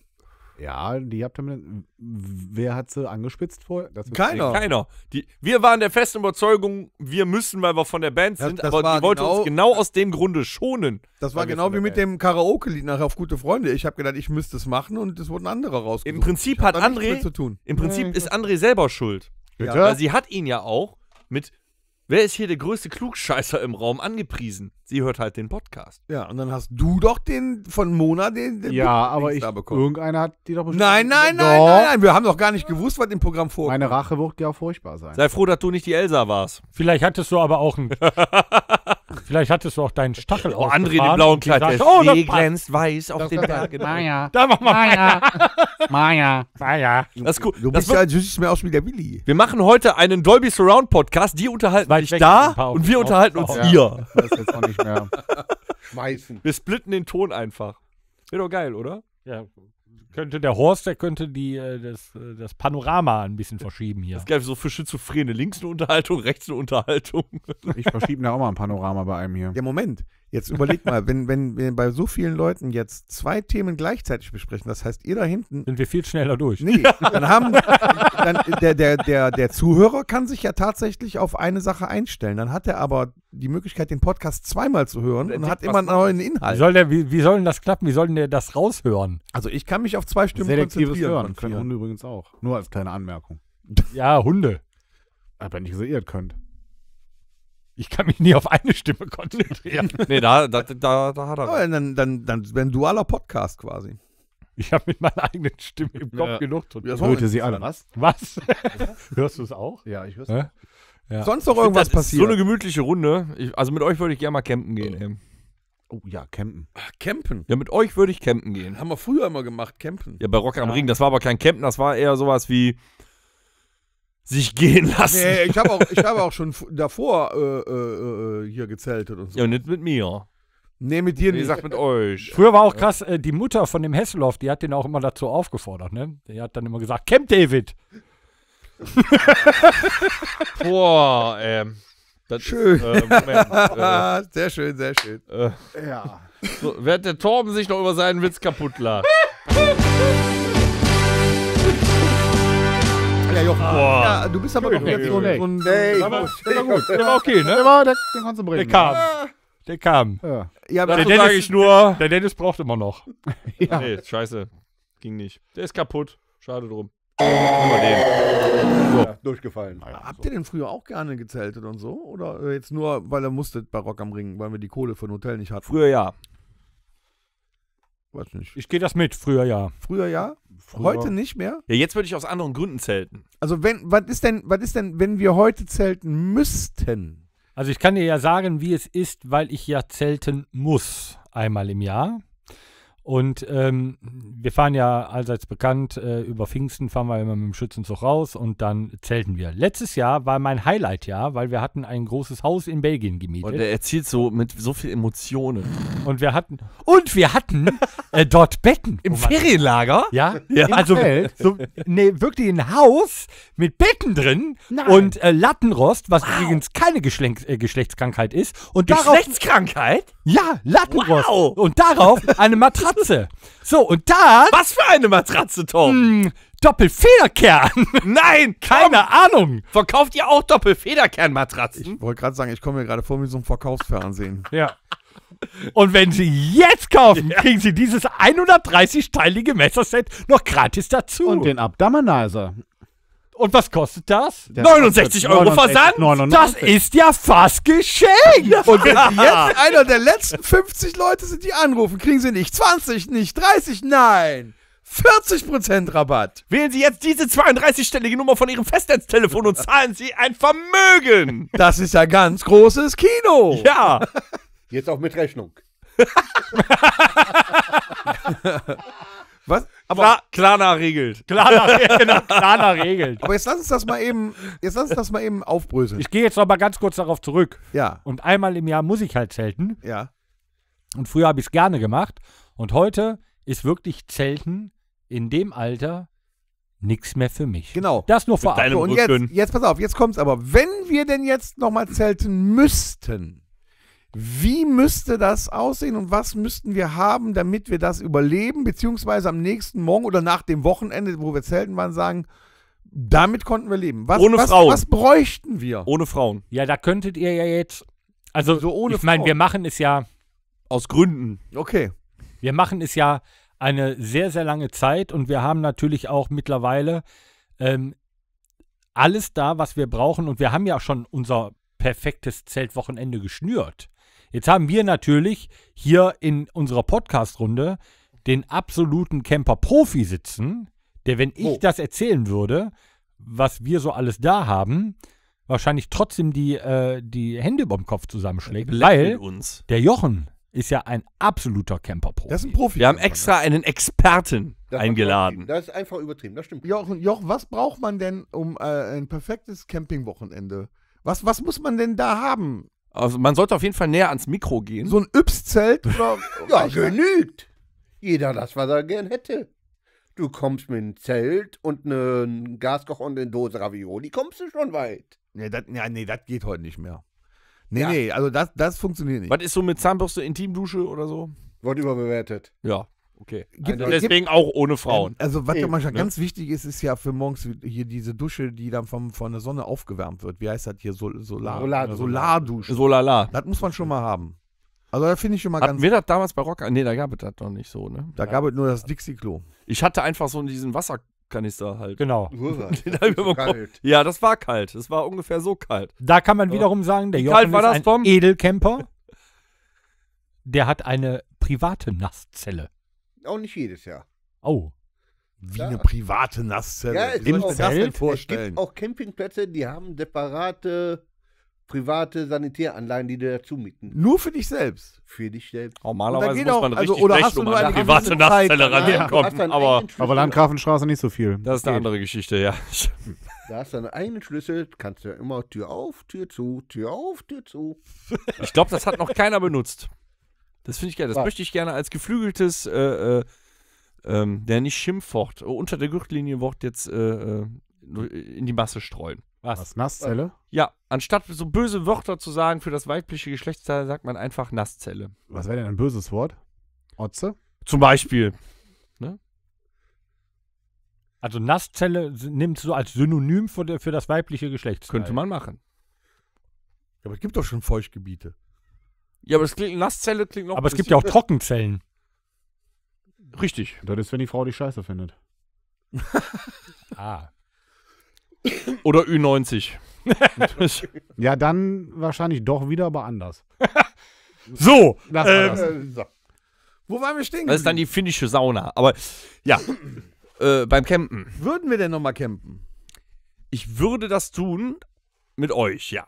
Ja, die habt ihr mit, Wer hat sie angespitzt vorher? Keiner. Keiner. Die, wir waren der festen Überzeugung, wir müssen, weil wir von der Band sind, das, aber die wollte genau, uns genau aus dem Grunde schonen. Das war genau wie mit Band. dem Karaoke-Lied nachher auf Gute Freunde. Ich habe gedacht, ich müsste es machen und es wurden andere rausgesucht. Im Prinzip hat André. Zu tun. Im Prinzip ist André selber schuld. Bitte? Weil sie hat ihn ja auch mit Wer ist hier der größte Klugscheißer im Raum angepriesen? Sie hört halt den Podcast. Ja, und dann hast du doch den von Mona den, den Ja, Buch aber ich, irgendeiner hat die doch bestimmt. Nein, nein, nein, doch. nein, nein, wir haben doch gar nicht gewusst, was im Programm vorkommt. Meine Rache wird ja furchtbar sein. Sei froh, dass du nicht die Elsa warst. Vielleicht hattest du aber auch einen. <laughs> Vielleicht hattest du auch deinen Stachel Oh, André den blauen Kleid. Der oh, See glänzt weiß auf den Bergen. Maja. Da machen wir Maja. <laughs> Maja. Maja. Das ist cool. Du bist das ja, du siehst mir aus wie der Willi. Wir machen heute einen Dolby Surround Podcast. Die unterhalten sich da und wir unterhalten uns hier. Das ist jetzt auch nicht mehr. Schmeißen. Wir splitten den Ton einfach. Wäre doch geil, oder? Ja, könnte der Horst, der könnte die, äh, das, äh, das Panorama ein bisschen verschieben hier. Es gäbe so für Schizophrene links eine Unterhaltung, <laughs> rechts eine Unterhaltung. Ich verschiebe da auch mal ein Panorama bei einem hier. Ja, Moment. Jetzt überlegt mal, wenn, wenn wir bei so vielen Leuten jetzt zwei Themen gleichzeitig besprechen, das heißt, ihr da hinten. Sind wir viel schneller durch. Nee, dann haben. Dann, der, der, der, der Zuhörer kann sich ja tatsächlich auf eine Sache einstellen. Dann hat er aber die Möglichkeit, den Podcast zweimal zu hören und hat immer einen neuen Inhalt. Wie soll, der, wie, wie soll denn das klappen? Wie soll denn der das raushören? Also, ich kann mich auf zwei Stimmen Selektives konzentrieren. Hören können Hunde übrigens auch. Nur als kleine Anmerkung. Ja, Hunde. Aber wenn ihr so irrt könnt. Ich kann mich nie auf eine Stimme konzentrieren. <laughs> nee, da, da, da, da hat er. Aber dann, dann, dann wäre ein dualer Podcast quasi. Ich habe mit meiner eigenen Stimme im Kopf ja. genug zu tun. Hörte sie alle. Was? Was? <laughs> Hörst du es auch? Ja, ich höre es. Ja. Sonst noch irgendwas passiert? So eine gemütliche Runde. Ich, also mit euch würde ich gerne mal campen gehen. Eben. Oh ja, campen. Ach, campen? Ja, mit euch würde ich campen gehen. Haben wir früher immer gemacht, campen. Ja, bei Rock am Ring. Das war aber kein Campen, das war eher sowas wie, sich gehen lassen. Nee, ich habe auch, <laughs> hab auch schon davor äh, äh, äh, hier gezeltet und so. Ja, nicht mit mir. Nee, mit dir, wie gesagt, mit euch. Früher war auch krass, äh, die Mutter von dem Hesselhoff, die hat den auch immer dazu aufgefordert, ne? Die hat dann immer gesagt, Camp David. <laughs> Boah, ähm. schön. Ist, äh, äh. <laughs> sehr schön, sehr schön. Äh, ja. So, während der Torben sich noch über seinen Witz kaputt lacht. Ja, Jochen. Boah. Ja, du bist aber doch jetzt so ein... So ein nee, der, war, gut. der war okay, ne? Der war, der, den konntest du bringen. Der kam. Ja. Ah. Der kam. Ja. ja der Dennis, sage ich nur, der Dennis braucht immer noch. <laughs> ja. Nee, scheiße. Ging nicht. Der ist kaputt. Schade drum. Über den. So. Ja, durchgefallen. Ja, Habt so. ihr denn früher auch gerne gezeltet und so? Oder jetzt nur, weil er musste bei Rock am Ring, weil wir die Kohle für ein Hotel nicht hatten? Früher ja. Weiß nicht. Ich gehe das mit, früher ja. Früher ja? Früher. Heute nicht mehr? Ja, jetzt würde ich aus anderen Gründen zelten. Also wenn, was ist denn, was ist denn, wenn wir heute zelten müssten? Also ich kann dir ja sagen, wie es ist, weil ich ja zelten muss einmal im Jahr. Und ähm, wir fahren ja allseits bekannt, äh, über Pfingsten fahren wir immer mit dem Schützenzug raus und dann zelten wir. Letztes Jahr war mein Highlight-Jahr, weil wir hatten ein großes Haus in Belgien gemietet. Und er erzählt so mit so viel Emotionen. Und wir hatten, und wir hatten äh, dort Betten. Im Ferienlager? Ja, ja. also so, nee, wirklich ein Haus mit Betten drin Nein. und äh, Lattenrost, was wow. übrigens keine Geschle äh, Geschlechtskrankheit ist. Und Geschlechtskrankheit? Darauf, ja, Lattenrost. Wow. Und darauf eine Matratze. Matratze. So, und da. Was für eine Matratze, Tom? Mh, hm, Doppelfederkern. Nein, <laughs> keine Tom. Ahnung. Verkauft ihr auch Doppelfederkernmatratzen? Ich wollte gerade sagen, ich komme mir gerade vor wie so ein Verkaufsfernsehen. Ja. Und wenn Sie jetzt kaufen, ja. kriegen Sie dieses 130-teilige Messerset noch gratis dazu. Und den Abdominizer. Und was kostet das? Der 69 Euro 99, Versand? 99. Das ist ja fast geschenkt. Und wenn Sie jetzt <laughs> einer der letzten 50 Leute sind, die anrufen, kriegen Sie nicht 20, nicht 30, nein. 40% Rabatt. Wählen Sie jetzt diese 32-stellige Nummer von Ihrem Festnetztelefon und zahlen Sie ein Vermögen. Das ist ja ganz großes Kino. Ja. Jetzt auch mit Rechnung. <laughs> Was? Aber klar, Klarna regelt. Klarer, <laughs> genau, Klarna regelt. Aber jetzt lass uns das mal eben, jetzt lass uns das mal eben aufbröseln. Ich gehe jetzt noch mal ganz kurz darauf zurück. Ja. Und einmal im Jahr muss ich halt zelten. Ja. Und früher habe ich es gerne gemacht. Und heute ist wirklich Zelten in dem Alter nichts mehr für mich. Genau. Das nur vorab. Und jetzt, jetzt pass auf, jetzt kommt's aber. Wenn wir denn jetzt nochmal zelten müssten, wie müsste das aussehen und was müssten wir haben, damit wir das überleben, beziehungsweise am nächsten Morgen oder nach dem Wochenende, wo wir zelten waren, sagen, damit konnten wir leben. Was, ohne was, Frauen. Was bräuchten wir? Ohne Frauen. Ja, da könntet ihr ja jetzt, also so ohne ich meine, wir machen es ja aus Gründen. Okay. Wir machen es ja eine sehr, sehr lange Zeit und wir haben natürlich auch mittlerweile ähm, alles da, was wir brauchen und wir haben ja schon unser perfektes Zeltwochenende geschnürt. Jetzt haben wir natürlich hier in unserer Podcast-Runde den absoluten Camper-Profi sitzen, der, wenn ich oh. das erzählen würde, was wir so alles da haben, wahrscheinlich trotzdem die, äh, die Hände über dem Kopf zusammenschlägt, weil uns. der Jochen ist ja ein absoluter Camper-Profi. Das ist ein Profi. Wir haben ne? extra einen Experten das eingeladen. Das ist einfach übertrieben, das stimmt. Jochen, Jochen was braucht man denn um äh, ein perfektes Campingwochenende? Was, was muss man denn da haben? Also man sollte auf jeden Fall näher ans Mikro gehen. So ein Yps-Zelt? <laughs> ja, genügt. Jeder das, was er gern hätte. Du kommst mit einem Zelt und einem Gaskocher und einer Dose Ravioli, kommst du schon weit. Nee, das ja, nee, geht heute nicht mehr. Nee, ja. nee, also das funktioniert nicht. Was ist so mit Zahnbürste, Intimdusche oder so? Wird überbewertet. Ja. Okay. Gibt, also äh, deswegen gibt, auch ohne Frauen. Ähm, also, was ja manchmal ne? ganz wichtig ist, ist ja für morgens hier diese Dusche, die dann vom, von der Sonne aufgewärmt wird. Wie heißt das hier? Sol, Solar, ne, Solardusche. Solardusche. Äh, Solala. Das muss man schon mal haben. Also da finde ich schon mal Hatten ganz. Wir das damals bei Rock. Nee, da gab es das noch nicht so, ne? Da ja. gab es nur das Dixie-Klo. Ich hatte einfach so diesen Wasserkanister halt. Genau. <laughs> das so ja, das war kalt. Das war ungefähr so kalt. Da kann man wiederum sagen, der Wie Jochen war das, ein Edelcamper. Der hat eine private Nasszelle. Auch nicht jedes Jahr. Oh. Wie ja. eine private Nasszelle. Ja, ich Im Zelt? vorstellen. es gibt auch Campingplätze, die haben separate private Sanitäranlagen, die du dazu mieten. Nur für dich selbst? Für dich selbst. Oh, normalerweise muss man auch, also, richtig also, oder hast um an private Nachtzelle rankommen. Ja, aber, aber Landgrafenstraße nicht so viel. Das ist eine andere Geschichte, ja. <laughs> Da hast du einen eigenen Schlüssel, kannst du ja immer Tür auf, Tür zu, Tür auf, Tür zu. Ich glaube, das hat noch keiner benutzt. Das finde ich geil. Das ja. möchte ich gerne als geflügeltes, äh, äh, ähm, der nicht Schimpfwort, äh, unter der Gürtellinie wort jetzt äh, äh, in die Masse streuen. Was? Was? Nasszelle? Ja, anstatt so böse Wörter zu sagen für das weibliche Geschlechtsteil, sagt man einfach Nasszelle. Was wäre denn ein böses Wort? Otze? Zum Beispiel. Ne? Also Nasszelle nimmst so als Synonym für, für das weibliche Geschlechtsteil. Könnte man machen. Aber es gibt doch schon Feuchtgebiete. Ja, aber das klingt, Nasszelle klingt noch. Aber es gibt ja auch Trockenzellen. Richtig. Das ist, wenn die Frau dich Scheiße findet. <laughs> ah. Oder Ü90. ja, dann wahrscheinlich doch wieder, aber anders. <laughs> so, das war ähm, das. so. Wo waren wir stehen? Das ist dann die finnische Sauna. Aber ja, <clears throat> äh, beim Campen. Würden wir denn nochmal campen? Ich würde das tun mit euch, ja.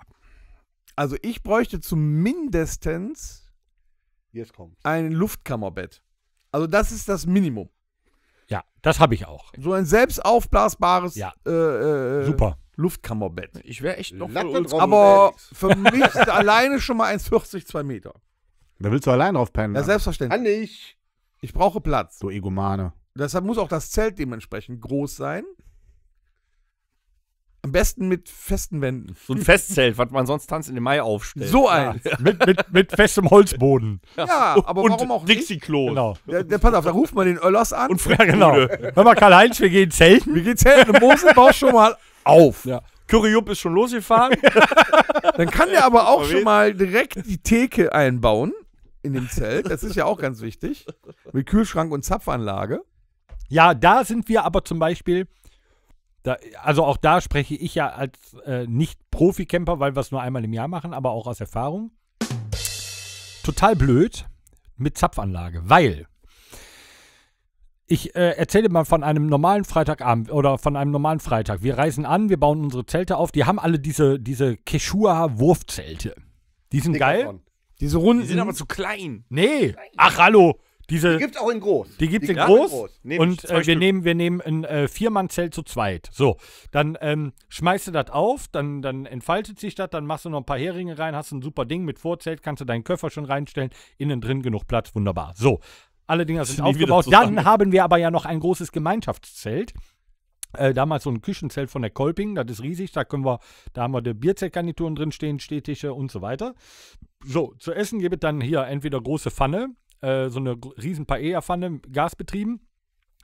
Also ich bräuchte zumindestens Jetzt ein Luftkammerbett. Also das ist das Minimum. Ja, das habe ich auch. So ein selbst aufblasbares Ja. Äh, äh, äh, Super. Luftkammerbett. Ich wäre echt noch Latte voll Aber für mich ist alleine schon mal 1,40, 2 Meter. Da willst du allein drauf pennen. Ja, selbstverständlich. Kann ich. Ich brauche Platz. so Egomane. Deshalb muss auch das Zelt dementsprechend groß sein. Am besten mit festen Wänden. So ein Festzelt, was man sonst tanzt in den Mai aufstellt. So ein. Ja. <laughs> Mit, mit, mit festem Holzboden. Ja, aber und warum auch nicht? Dixie-Klo. Genau. Ja, der, pass auf, da ruft man den Öllers an. Und früher, genau. Hör mal, Karl-Heinz, wir gehen zelten. Wir gehen zelten. Und Mosel baut schon mal auf. Ja. Curryup ist schon losgefahren. <laughs> Dann kann der aber auch schon mal direkt die Theke einbauen in dem Zelt. Das ist ja auch ganz wichtig. Mit Kühlschrank und Zapfanlage. Ja, da sind wir aber zum Beispiel da, also auch da spreche ich ja als äh, Nicht-Profi-Camper, weil wir es nur einmal im Jahr machen, aber auch aus Erfahrung. Total blöd mit Zapfanlage, weil ich äh, erzähle mal von einem normalen Freitagabend oder von einem normalen Freitag. Wir reisen an, wir bauen unsere Zelte auf. Die haben alle diese, diese Quechua-Wurfzelte. Die sind Dickerton. geil. Diese Runden. Die sind aber zu klein. Nee. Ach, hallo. Diese, die gibt es auch in groß. Die gibt es in, groß. Nehm und äh, wir, nehmen, wir nehmen ein äh, Viermann-Zelt zu zweit. So, dann ähm, schmeißt du das auf, dann, dann entfaltet sich das, dann machst du noch ein paar Heringe rein, hast ein super Ding mit Vorzelt, kannst du deinen Köffer schon reinstellen, innen drin genug Platz, wunderbar. So, alle Dinger sind aufgebaut. Dann haben wir aber ja noch ein großes Gemeinschaftszelt. Äh, damals so ein Küchenzelt von der Kolping, das ist riesig, da können wir, da haben wir die Bierzeltgarnituren drin stehen, Stehtische und so weiter. So, zu essen gibt es dann hier entweder große Pfanne, äh, so eine riesen Paella-Pfanne, Gas betrieben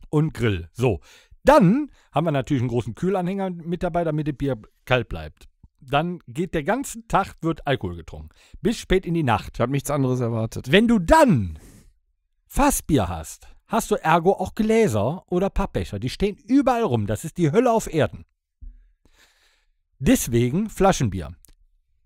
und Grill. So, dann haben wir natürlich einen großen Kühlanhänger mit dabei, damit das Bier kalt bleibt. Dann geht der ganze Tag, wird Alkohol getrunken. Bis spät in die Nacht. Ich habe nichts anderes erwartet. Wenn du dann Fassbier hast, hast du ergo auch Gläser oder Pappbecher. Die stehen überall rum. Das ist die Hölle auf Erden. Deswegen Flaschenbier.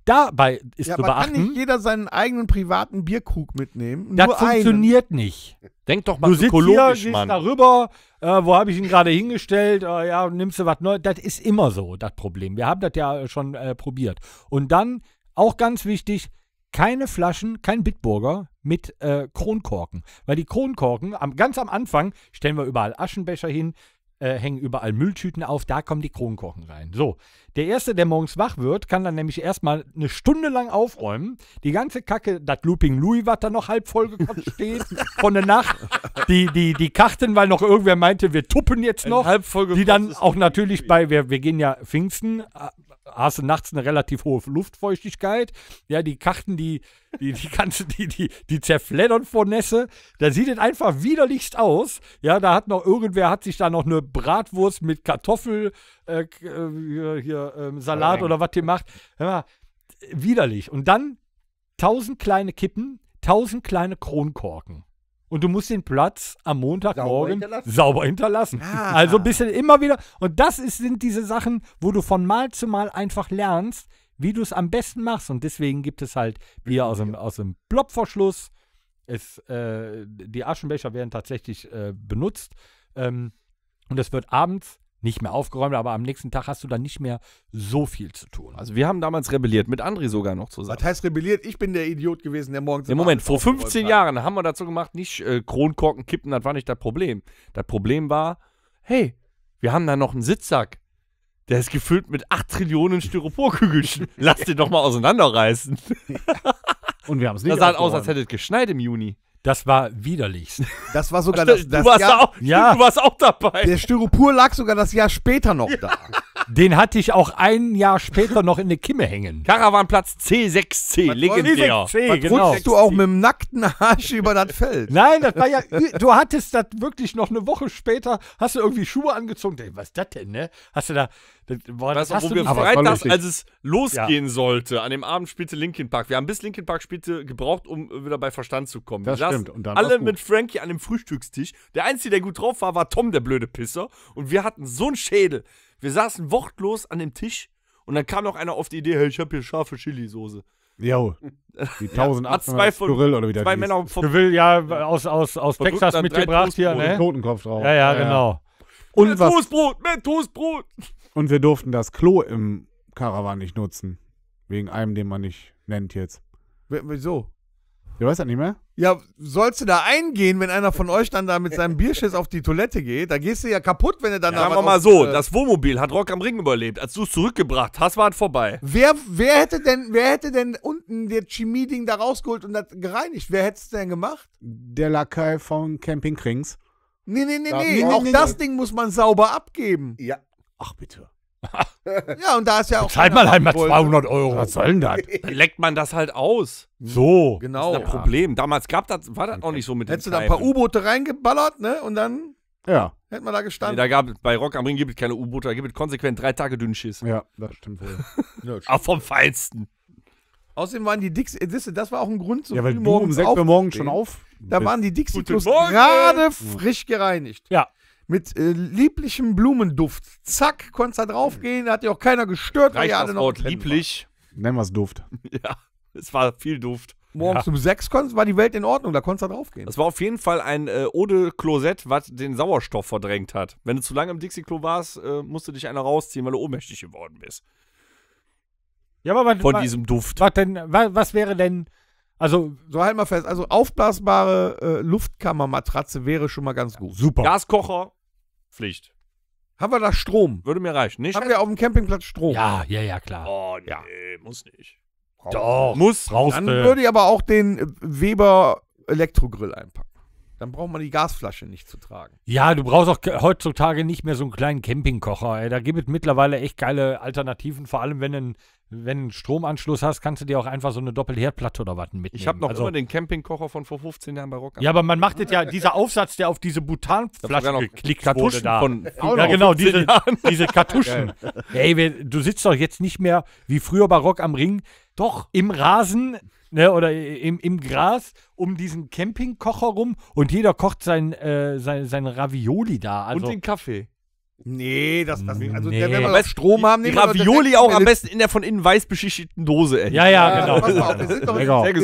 Dabei ist ja, zu aber beachten. Kann nicht jeder seinen eigenen privaten Bierkrug mitnehmen? Das Nur funktioniert einen. nicht. Denk doch mal du ökologisch, sitzt hier, Mann. darüber, äh, wo habe ich ihn gerade hingestellt? Äh, ja, nimmst du was Neues? Das ist immer so, das Problem. Wir haben das ja schon äh, probiert. Und dann, auch ganz wichtig, keine Flaschen, kein Bitburger mit äh, Kronkorken. Weil die Kronkorken, am, ganz am Anfang stellen wir überall Aschenbecher hin, äh, hängen überall Mülltüten auf, da kommen die Kronkorken rein. So, der Erste, der morgens wach wird, kann dann nämlich erstmal eine Stunde lang aufräumen. Die ganze Kacke, das Looping Louis, was da noch halb vollgekotzt <laughs> steht von der Nacht, die, die, die Karten, weil noch irgendwer meinte, wir tuppen jetzt noch, die dann auch natürlich bei, wir, wir gehen ja Pfingsten, äh, hast du nachts eine relativ hohe Luftfeuchtigkeit. Ja, die Karten, die, die, die ganze, die, die, die zerfleddern vor Nässe. Da sieht es einfach widerlichst aus. Ja, da hat noch irgendwer, hat sich da noch eine Bratwurst mit Kartoffel, äh, äh hier, hier ähm, Salat oh oder was die macht. Hör mal, widerlich. Und dann tausend kleine Kippen, tausend kleine Kronkorken. Und du musst den Platz am Montagmorgen sauber hinterlassen. Sauber hinterlassen. Ah. Also ein bisschen immer wieder. Und das ist, sind diese Sachen, wo du von Mal zu Mal einfach lernst, wie du es am besten machst. Und deswegen gibt es halt wie aus dem, aus dem Blobverschluss. Es, äh, die Aschenbecher werden tatsächlich äh, benutzt. Ähm, und es wird abends nicht mehr aufgeräumt, aber am nächsten Tag hast du dann nicht mehr so viel zu tun. Also wir haben damals rebelliert, mit André sogar noch zusammen. Was heißt rebelliert? Ich bin der Idiot gewesen, der morgens... Im Moment, vor 15 Jahren haben wir dazu gemacht, nicht äh, Kronkorken kippen, das war nicht das Problem. Das Problem war, hey, wir haben da noch einen Sitzsack. Der ist gefüllt mit 8 Trillionen Styroporkügelchen. <laughs> Lass den doch mal auseinanderreißen. <laughs> Und wir haben es nicht Das sah aus, als hätte es geschneit im Juni. Das war widerlichst. Das war sogar <laughs> das, das du warst Jahr. Auch, ja. Du warst auch dabei. Der Styropor lag sogar das Jahr später noch ja. da. Den hatte ich auch ein Jahr später noch in der Kimme hängen. Karawanplatz C6C, Was legendär. C6C, genau. Rutschst du auch mit dem nackten Arsch über das Feld? Nein, das war ja, du hattest das wirklich noch eine Woche später, hast du irgendwie Schuhe angezogen. Ey, was ist das denn, ne? Hast du da, das, boah, das hast wo du wir freitags, als es losgehen ja. sollte, an dem Abend spielte Linkin Park. Wir haben bis Linkin Park spielte gebraucht, um wieder bei Verstand zu kommen. Das wir stimmt. Und dann alle mit Frankie an dem Frühstückstisch. Der Einzige, der gut drauf war, war Tom, der blöde Pisser. Und wir hatten so einen Schädel. Wir saßen wortlos an dem Tisch und dann kam noch einer auf die Idee, hey, ich habe hier scharfe Chili-Soße. Jo. <laughs> Die 1800 ja, Grill oder wieder. Zwei Männer vom Grill, ja, aus, aus, aus Texas mitgebracht hier, ne? Totenkopf drauf. Ja, ja, ja genau. Ja. Und mit Toastbrot, mit Toastbrot. Und wir durften das Klo im Karawan nicht nutzen. Wegen einem, den man nicht nennt jetzt. W wieso? Du weißt das nicht mehr? Ja, sollst du da eingehen, wenn einer von euch dann da mit seinem Bierschiss auf die Toilette geht? Da gehst du ja kaputt, wenn du dann ja, da. Sagen wir mal so, äh, das Wohnmobil hat Rock am Ring überlebt. Als du es zurückgebracht hast, war es vorbei. Wer, wer, hätte denn, wer hätte denn unten der Chemie-Ding da rausgeholt und das gereinigt? Wer hätte es denn gemacht? Der Lakai von Camping Krings. Nee, nee, nee, nee. nee, nee auch nee, das Ding muss man sauber abgeben. Ja. Ach bitte. <laughs> ja, und da ist ja auch. Zahlt mal halt mal 200 Euro. Was soll denn das? <laughs> Dann leckt man das halt aus. So. Genau. Das ist ein Problem. Damals gab das, war das auch nicht so mit Hättest du da ein paar U-Boote reingeballert, ne? Und dann. Ja. Hätten wir da gestanden. Nee, da gab, bei Rock am Ring gibt es keine U-Boote, da gibt es konsequent drei Tage dünnen Schiss. Ja, das stimmt wohl. <laughs> Auch vom Feinsten. Außerdem waren die Dix, äh, das war auch ein Grund, so ja, weil früh morgens um 6 Uhr morgens schon auf. Da waren die Dixie-Klos gerade frisch gereinigt. Ja mit äh, lieblichem Blumenduft. Zack, konntest da drauf gehen, da hat ja auch keiner gestört, weil ja alle das Wort noch lieblich. Nennen wir es Duft. <laughs> Ja, es war viel Duft. Morgens ja. um sechs konntest, war die Welt in Ordnung, da konntest du da gehen. Das war auf jeden Fall ein äh, Eau-de-Closette, was den Sauerstoff verdrängt hat. Wenn du zu lange im Dixie-Klo warst, äh, musste dich einer rausziehen, weil du ohnmächtig geworden bist. Ja, aber was, Von was, diesem Duft. Was, denn, was, was wäre denn also, so halt mal fest. Also, aufblasbare äh, Luftkammermatratze wäre schon mal ganz gut. Super. Gaskocher, Pflicht. Haben wir da Strom? Würde mir reichen. Nicht? Haben wir auf dem Campingplatz Strom? Ja, ja, ja, klar. Oh, nee, ja. muss nicht. Brauch. Doch, muss. Brauchst Dann würde ich aber auch den Weber Elektrogrill einpacken. Dann braucht man die Gasflasche nicht zu tragen. Ja, du brauchst auch heutzutage nicht mehr so einen kleinen Campingkocher. Ey. Da gibt es mittlerweile echt geile Alternativen. Vor allem, wenn du einen, wenn einen Stromanschluss hast, kannst du dir auch einfach so eine Doppelherdplatte oder was mitnehmen. Ich habe noch also, immer den Campingkocher von vor 15 Jahren bei Rock. Ja, aber man macht jetzt ja, dieser Aufsatz, der auf diese Butanflasche geklickt wurde da. Von, ja, genau, diese, diese Kartuschen. <laughs> Ey, du sitzt doch jetzt nicht mehr wie früher bei Rock am Ring doch, im Rasen ne, oder im, im Gras um diesen Campingkocher rum und jeder kocht sein, äh, sein, sein Ravioli da. Also, und den Kaffee. Nee, das, das also nee. der wir mal Strom haben. Die Ravioli auch am besten in der von innen weiß beschichteten Dose. Ey. Ja, ja, genau. wir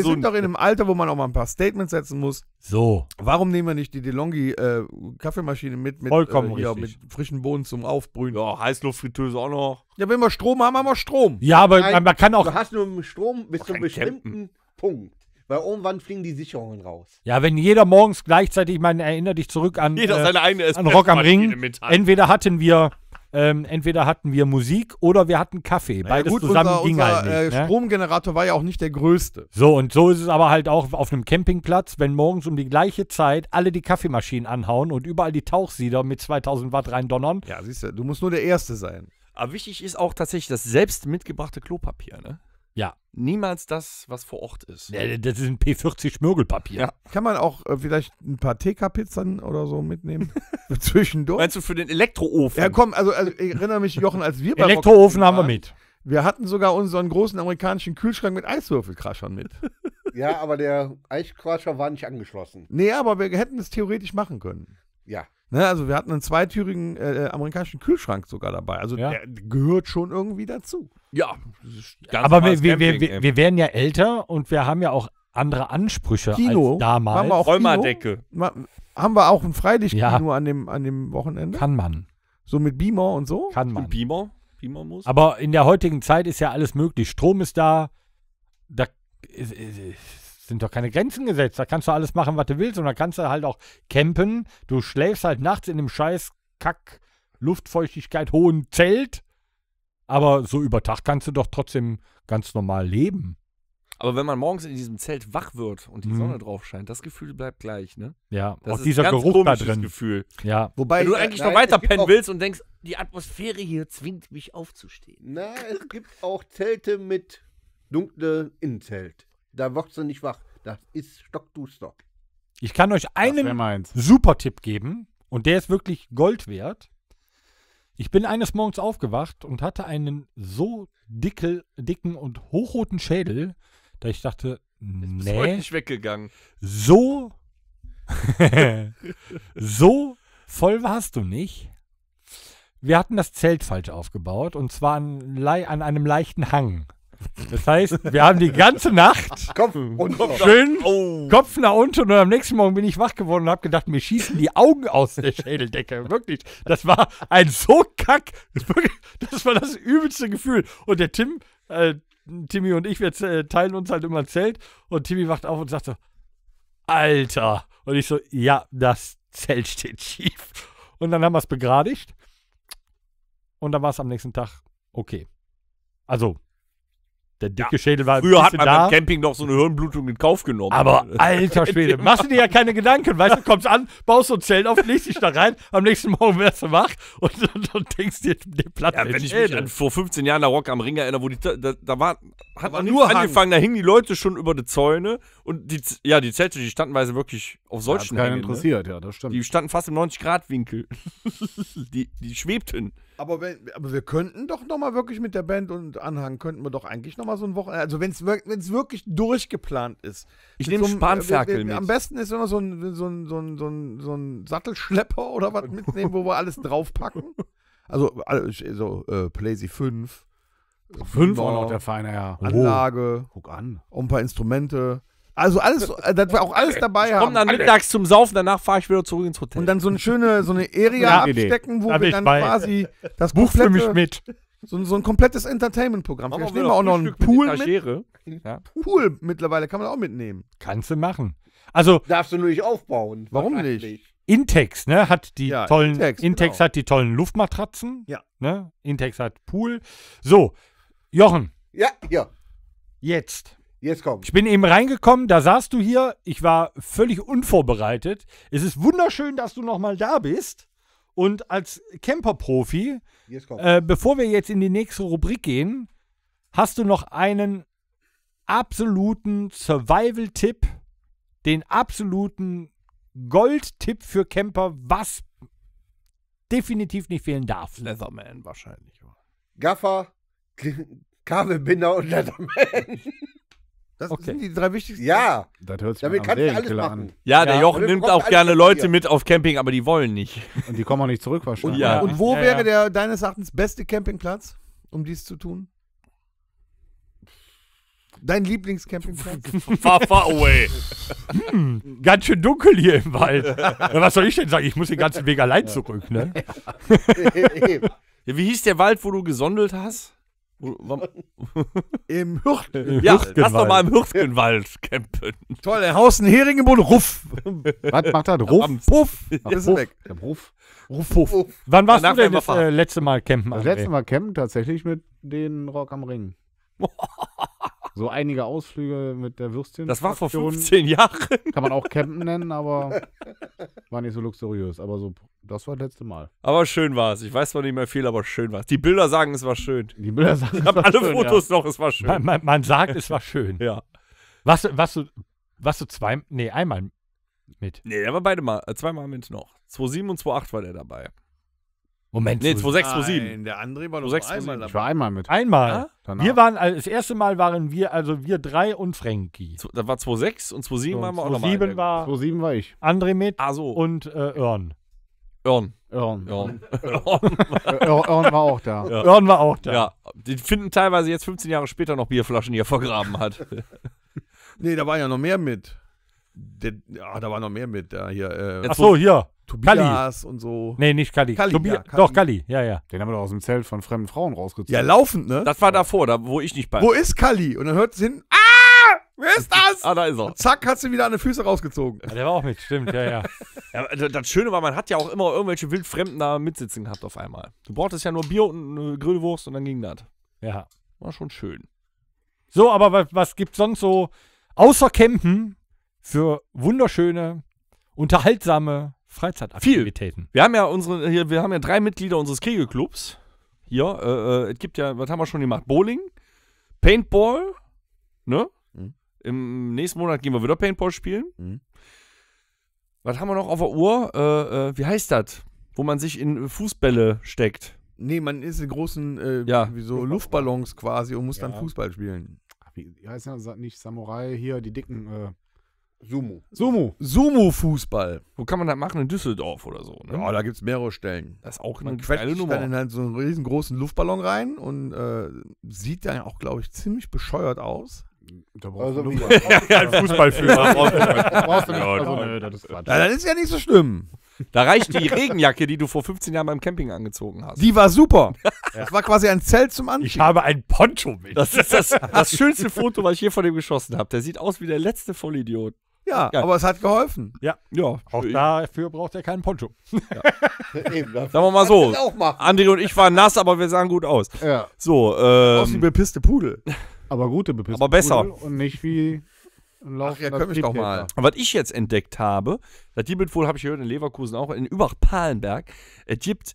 sind, doch, in, einem Alter, wo man auch mal ein paar Statements setzen muss. So. Warum nehmen wir nicht die DeLonghi äh, Kaffeemaschine mit mit, Vollkommen äh, hier, mit frischen Bohnen zum Aufbrühen? Ja, Heißluftfritteuse auch noch. Ja, wenn wir Strom haben, haben wir Strom. Ja, aber Nein, man kann auch. Du hast nur Strom bis zum bestimmten Punkt. Weil irgendwann fliegen die Sicherungen raus. Ja, wenn jeder morgens gleichzeitig, ich meine, erinnere dich zurück an, jeder äh, seine eigene an Rock am Ring. Entweder hatten wir ähm, entweder hatten wir Musik oder wir hatten Kaffee. Beides gut, zusammen unser, ging unser, halt nicht. Äh, ne? Stromgenerator war ja auch nicht der größte. So, und so ist es aber halt auch auf einem Campingplatz, wenn morgens um die gleiche Zeit alle die Kaffeemaschinen anhauen und überall die Tauchsieder mit 2000 Watt reindonnern. Ja, siehst du, du musst nur der Erste sein. Aber wichtig ist auch tatsächlich das selbst mitgebrachte Klopapier, ne? Ja. Niemals das, was vor Ort ist. Das ist ein P40-Schmirgelpapier. Ja. Kann man auch äh, vielleicht ein paar TK-Pizzen oder so mitnehmen? <laughs> Zwischendurch. Meinst du für den Elektroofen? Ja, komm, also, also ich erinnere mich, Jochen, als wir bei Elektroofen haben wir mit. Wir hatten sogar unseren großen amerikanischen Kühlschrank mit Eiswürfelkraschern mit. <laughs> Ja, aber der Eiskrascher war nicht angeschlossen. Nee, aber wir hätten es theoretisch machen können. Ja. Ne, also wir hatten einen zweitürigen äh, äh, amerikanischen Kühlschrank sogar dabei. Also ja. der gehört schon irgendwie dazu. Ja, aber wir, wir, wir, wir, werden ja älter und wir haben ja auch andere Ansprüche Kino, als damals. Haben wir auch Römerdecke. haben wir auch ein Freilichtkino ja. an, dem, an dem Wochenende? Kann man. So mit Beamer und so? Kann man. Und Beamer? Beamer muss. Aber in der heutigen Zeit ist ja alles möglich. Strom ist da. Da ist, ist, ist sind doch keine Grenzen gesetzt. Da kannst du alles machen, was du willst. Und da kannst du halt auch campen. Du schläfst halt nachts in einem scheiß Kack, Luftfeuchtigkeit, hohen Zelt. Aber so über Tag kannst du doch trotzdem ganz normal leben. Aber wenn man morgens in diesem Zelt wach wird und die mhm. Sonne drauf scheint, das Gefühl bleibt gleich, ne? Ja, das auch ist dieser ganz Geruch da drin. Gefühl. Ja. Wobei wenn du äh, eigentlich nein, noch weiter pennen willst und denkst, die Atmosphäre hier zwingt mich aufzustehen. Na, es gibt auch Zelte mit dunkle Innenzelt. Da wird du nicht wach. Das ist stockduster. Ich kann euch einen super Tipp geben und der ist wirklich Gold wert. Ich bin eines Morgens aufgewacht und hatte einen so dickel, dicken und hochroten Schädel, da ich dachte, nee, nicht weggegangen. So <laughs> so voll warst du nicht. Wir hatten das Zelt falsch aufgebaut und zwar an, an einem leichten Hang. Das heißt, wir haben die ganze Nacht Kopf hm. und schön oh. Kopf nach unten und am nächsten Morgen bin ich wach geworden und habe gedacht, mir schießen die Augen aus der Schädeldecke. Wirklich, das war ein so kack, das war das übelste Gefühl. Und der Tim, äh, Timmy und ich, wir teilen uns halt immer ein Zelt und Timmy wacht auf und sagt so, Alter. Und ich so, ja, das Zelt steht schief. Und dann haben wir es begradigt und dann war es am nächsten Tag okay. Also der dicke ja, Schädel war. Früher hat man da. beim Camping noch so eine Hirnblutung in Kauf genommen. Aber <laughs> alter Schwede, machst du dir ja keine Gedanken, weißt du, kommst an, baust so ein Zelt auf, legst dich da rein, am nächsten Morgen wärst du wach und, dann, und denkst dir den Platz. Ja, wenn ich mich an vor 15 Jahren der Rock am Ring erinnere, wo die da, da war, hat man nur angefangen, Hang. da hingen die Leute schon über die Zäune und die, ja, die Zelte, die standen weise wirklich auf solchen ja, Hängen. Ne? interessiert, ne? ja, das stimmt. Die standen fast im 90-Grad-Winkel. <laughs> die, die schwebten. Aber, wenn, aber wir könnten doch nochmal wirklich mit der Band und Anhang, könnten wir doch eigentlich nochmal so ein Wochenende, also wenn es wirklich durchgeplant ist. Ich nehme so Spanferkel mit. Äh, mit. Am besten ist, wenn wir so einen so ein, so ein, so ein, so ein Sattelschlepper oder was <laughs> mitnehmen, wo wir alles draufpacken. Also, also so äh, Playsy 5. 5 war noch der feine, ja. Anlage. Oh, guck an. Und ein paar Instrumente. Also alles, <laughs> äh, das war auch alles dabei. Ich Komm dann mittags zum Saufen, danach fahre ich wieder zurück ins Hotel. Und dann so eine schöne, so eine Area ja, abstecken, wo da wir dann bei. quasi das Buch für mich mit. So, so ein komplettes Entertainment-Programm. Vielleicht nehmen wir auch noch einen Pool mit. mit. Ja. Pool mittlerweile kann man auch mitnehmen. Kannst du machen. Also darfst du nur nicht aufbauen. Warum nicht? nicht? Intex, ne, hat die ja, tollen Intex, Intex genau. hat die tollen Luftmatratzen. Ja. Ne? Intex hat Pool. So, Jochen. Ja, ja. Jetzt. Jetzt komm. Ich bin eben reingekommen, da saßt du hier. Ich war völlig unvorbereitet. Es ist wunderschön, dass du nochmal da bist. Und als Camper-Profi, äh, bevor wir jetzt in die nächste Rubrik gehen, hast du noch einen absoluten Survival-Tipp, den absoluten Gold-Tipp für Camper, was definitiv nicht fehlen darf. Leatherman wahrscheinlich. Gaffer, Kabelbinder und Leatherman. <laughs> Das okay. sind die drei wichtigsten. Ja. Das hört sich Damit kannst du alles machen. An. Ja, der ja. Jochen nimmt auch gerne Leute mit auf Camping, aber die wollen nicht. Und die kommen auch nicht zurück wahrscheinlich. Und, ja. und wo ja, wäre der deines Erachtens beste Campingplatz, um dies zu tun? Dein Lieblingscampingplatz? <laughs> far, far away. hm, ganz schön dunkel hier im Wald. <laughs> was soll ich denn sagen? Ich muss den ganzen Weg allein zurück, ne? <laughs> Wie hieß der Wald, wo du gesondelt hast? <laughs> Im Hürtgenwald. Ja, lass doch mal im Hürtgenwald campen. Toll, er haust einen Hering im Boden. Ruff. Was macht er? Ruff. Puff. Ja, ist weg. Ruff. Ruff, puff. Wann warst Danach du denn das äh, letzte Mal campen? Das letzte Mal campen tatsächlich mit den Rock am Ring. <laughs> So einige Ausflüge mit der Würstchen. Das war vor 15 Jahren. Kann man auch <laughs> Campen nennen, aber war nicht so luxuriös. Aber so, das war das letzte Mal. Aber schön war es. Ich weiß zwar nicht mehr viel, aber schön war es. Die Bilder sagen, es war schön. Die Bilder sagen, ich habe alle schön, Fotos ja. noch, es war schön. Man, man, man sagt, es war schön. ja. Was, was, du, was du zwei, nee, einmal mit. Nee, er war beide mal, äh, zweimal mit noch. 2,7 und 2,8 war der dabei. Moment. Nee, 26, 27. Nein, der André war nur 26, einmal dabei. Ich war einmal mit. Einmal. Ja? Wir waren, also das erste Mal waren wir, also wir drei und Frankie. Da war 26 und 27 so, waren wir auch nochmal. 27 war, 27 war ich. André mit ah, so. und äh, Örn. Örn. Örn. Örn. Örn. war auch da. Ja. Örn war auch da. Ja, die finden teilweise jetzt 15 Jahre später noch Bierflaschen, die er vergraben hat. nee, da waren ja noch mehr mit. Der, ah, da war noch mehr mit. Da, hier, äh, Ach so, hier. Tobias Kalli. und so. Nee, nicht Kalli. Kalli, Tobi ja, Kalli. Doch, Kalli, ja, ja. Den haben wir doch aus dem Zelt von fremden Frauen rausgezogen. Ja, laufend, ne? Das war davor, da, wo ich nicht bei. Wo ist Kalli? Und dann hört es hin, ah! Wer ist das? ah, da ist er. Und zack, hat sie wieder an den Füßen rausgezogen. Ja, der war auch mit, stimmt, ja, ja. <laughs> ja. Das Schöne war, man hat ja auch immer irgendwelche Wildfremden da mitsitzen gehabt auf einmal. Du brauchtest ja nur Bier und eine Grillwurst und dann ging das. Ja. War schon schön. So, aber was, was gibt sonst so außer Campen für wunderschöne, unterhaltsame Freizeitaktivitäten. Viel. Wir haben ja unsere, hier, wir haben ja drei Mitglieder unseres Kegelclubs. Hier, äh, äh, es gibt ja, was haben wir schon gemacht? Bowling, Paintball, ne? Mhm. Im nächsten Monat gehen wir wieder Paintball spielen. Mhm. Was haben wir noch auf der Uhr? Äh, äh, wie heißt das? Wo man sich in Fußbälle steckt. Nee, man ist in großen äh, ja. wie so Luftballons quasi und muss ja. dann Fußball spielen. Wie heißt das nicht? Samurai hier, die dicken. Äh Sumo. Sumo. Sumo-Fußball. Wo kann man das machen? In Düsseldorf oder so. Ne? Ja, da gibt es mehrere Stellen. Das ist auch eine geile quetscht Nummer. dann in halt so einen riesengroßen Luftballon rein und äh, sieht dann auch, glaube ich, ziemlich bescheuert aus. Da brauchst also, <laughs> du ja, ein Fußballführer. brauchst du nicht. Also, nö, das ist Quatsch. Ja, das ist ja nicht so schlimm. Da reicht die Regenjacke, die du vor 15 Jahren beim Camping angezogen hast. Die war super. <laughs> Das war quasi ein Zelt zum Anziehen. Ich habe ein Poncho mit. Das ist das, das schönste Foto, was ich hier von dem geschossen habe. Der sieht aus wie der letzte Vollidiot. Ja, ja, aber es hat geholfen. Ja, ja. Auch dafür braucht er keinen Poncho. Ja. <laughs> Eben, sagen wir mal so. André und ich waren nass, aber wir sahen gut aus. Ja. So, ähm, Aus wie bepisste Pudel. Aber gute bepisste Pudel. Aber besser. Pudel und nicht wie ein Lauf. Ach, ja, können mich doch mal. was ich jetzt entdeckt habe, das gibt wohl, habe ich gehört, in Leverkusen auch, in Übach-Palenberg, es gibt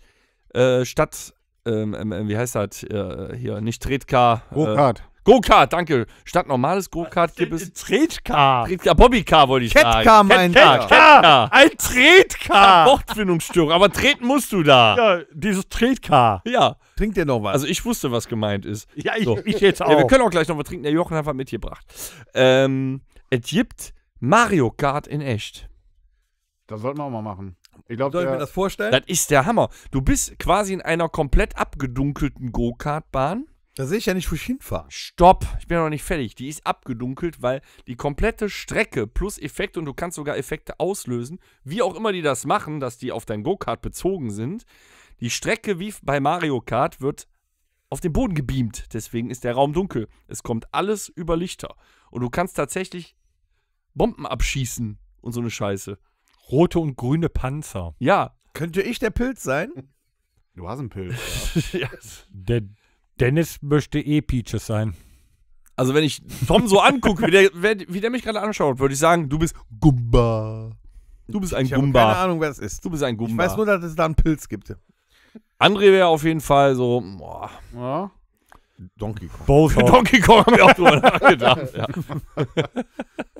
äh, statt, ähm, ähm, wie heißt das, äh, hier, nicht Tretka. Burkhardt. Äh, Go-Kart, danke. Statt normales Go-Kart äh, gibt es. Tretcar. Tretcar, car wollte ich Cat sagen. Catcar mein Cat Cat Ein Tretcar. Wortfindungsstörung, aber treten musst du da. Ja, dieses Tretcar. Ja. Trinkt dir noch was? Also ich wusste, was gemeint ist. Ja, ich, so. ich jetzt auch. Ja, wir können auch gleich noch was trinken. Der Jochen hat was mitgebracht. Ähm, es gibt Mario Kart in echt. Das sollten wir auch mal machen. Ich glaub, Soll ich mir das vorstellen? Das ist der Hammer. Du bist quasi in einer komplett abgedunkelten Go-Kart-Bahn. Da sehe ich ja nicht, wo ich hinfahre. Stopp, ich bin noch nicht fertig. Die ist abgedunkelt, weil die komplette Strecke plus Effekte und du kannst sogar Effekte auslösen, wie auch immer die das machen, dass die auf dein Go-Kart bezogen sind. Die Strecke wie bei Mario Kart wird auf den Boden gebeamt. Deswegen ist der Raum dunkel. Es kommt alles über Lichter. Und du kannst tatsächlich Bomben abschießen und so eine Scheiße. Rote und grüne Panzer. Ja. Könnte ich der Pilz sein? Du hast einen Pilz. ja. <laughs> Der Dennis möchte eh Peaches sein. Also wenn ich Tom so angucke, wie der, wie der mich gerade anschaut, würde ich sagen, du bist Gumba. Du bist ein ich Gumba. Ich habe keine Ahnung, wer das ist. Du bist ein Gumba. Ich weiß nur, dass es da einen Pilz gibt. André wäre auf jeden Fall so, boah. Ja. Donkey Kong. Both <laughs> Donkey Kong haben wir auch drüber <laughs> nachgedacht. Ja.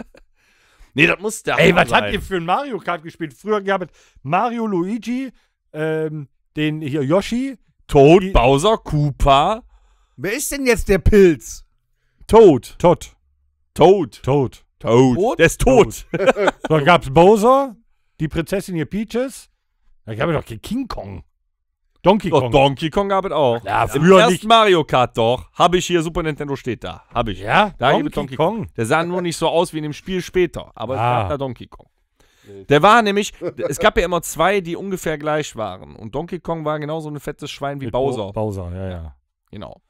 <laughs> nee, das muss der Ey, was sein. habt ihr für ein Mario Kart gespielt? Früher gab es Mario, Luigi, ähm, den hier Yoshi, Toad, die, Bowser, Koopa. Wer ist denn jetzt der Pilz? Toad. Toad. Toad. Toad. Toad. Der ist tot. da <laughs> dann gab's Bowser, die Prinzessin hier Peaches. Da gab es doch King Kong. Donkey Kong. Doch, Donkey Kong gab es auch. Ja, früher Erst nicht. Mario Kart doch. Habe ich hier, Super Nintendo steht da. Habe ich. Ja, da Donkey, Donkey Kong. Der sah nur nicht so aus wie in dem Spiel später. Aber ah. es gab da Donkey Kong. Der war nämlich, es gab ja immer zwei, die ungefähr gleich waren. Und Donkey Kong war genauso ein fettes Schwein wie Mit Bowser. Bowser, ja, ja. Genau.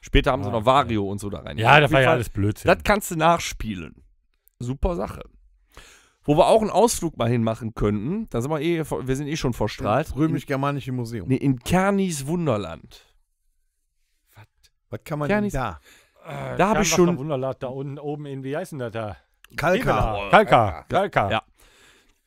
Später haben ah, sie noch Wario okay. und so da rein. Ja, da war ja alles Blödsinn. Das kannst du nachspielen. Super Sache. Wo wir auch einen Ausflug mal hinmachen könnten, da sind wir eh, wir sind eh schon verstrahlt. Römisch-Germanische Museum. Nee, in Kernis Wunderland. Was? Was kann man Kernis, denn da? Äh, da habe ich schon. Wunderland da unten oben in, wie heißt denn das da? Kalka. Kalka. Kalka. Ja.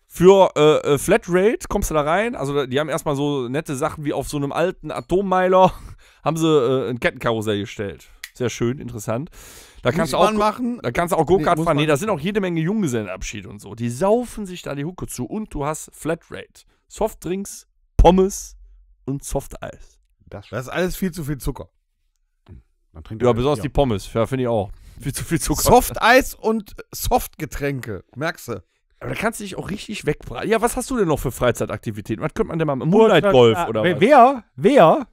Für äh, äh, Flatrate kommst du da rein. Also, die haben erstmal so nette Sachen wie auf so einem alten Atommeiler <laughs> haben sie äh, ein Kettenkarussell gestellt. Sehr schön, interessant. Da kannst, auch, machen? da kannst du auch Go-Kart nee, fahren. Nee, da sind auch jede Menge Junggesellenabschiede und so. Die saufen sich da die Hucke zu und du hast Flatrate. Softdrinks, Pommes und Softeis. Das, das ist alles viel zu viel Zucker. Man trinkt ja, besonders die Pommes. Ja, finde ich auch. Viel zu viel Zucker. Softeis <laughs> und Softgetränke. Merkst du? Aber da kannst du dich auch richtig wegbraten. Ja, was hast du denn noch für Freizeitaktivitäten? Was könnte man denn mal machen? Moonlight Golf oder was? Wer, wer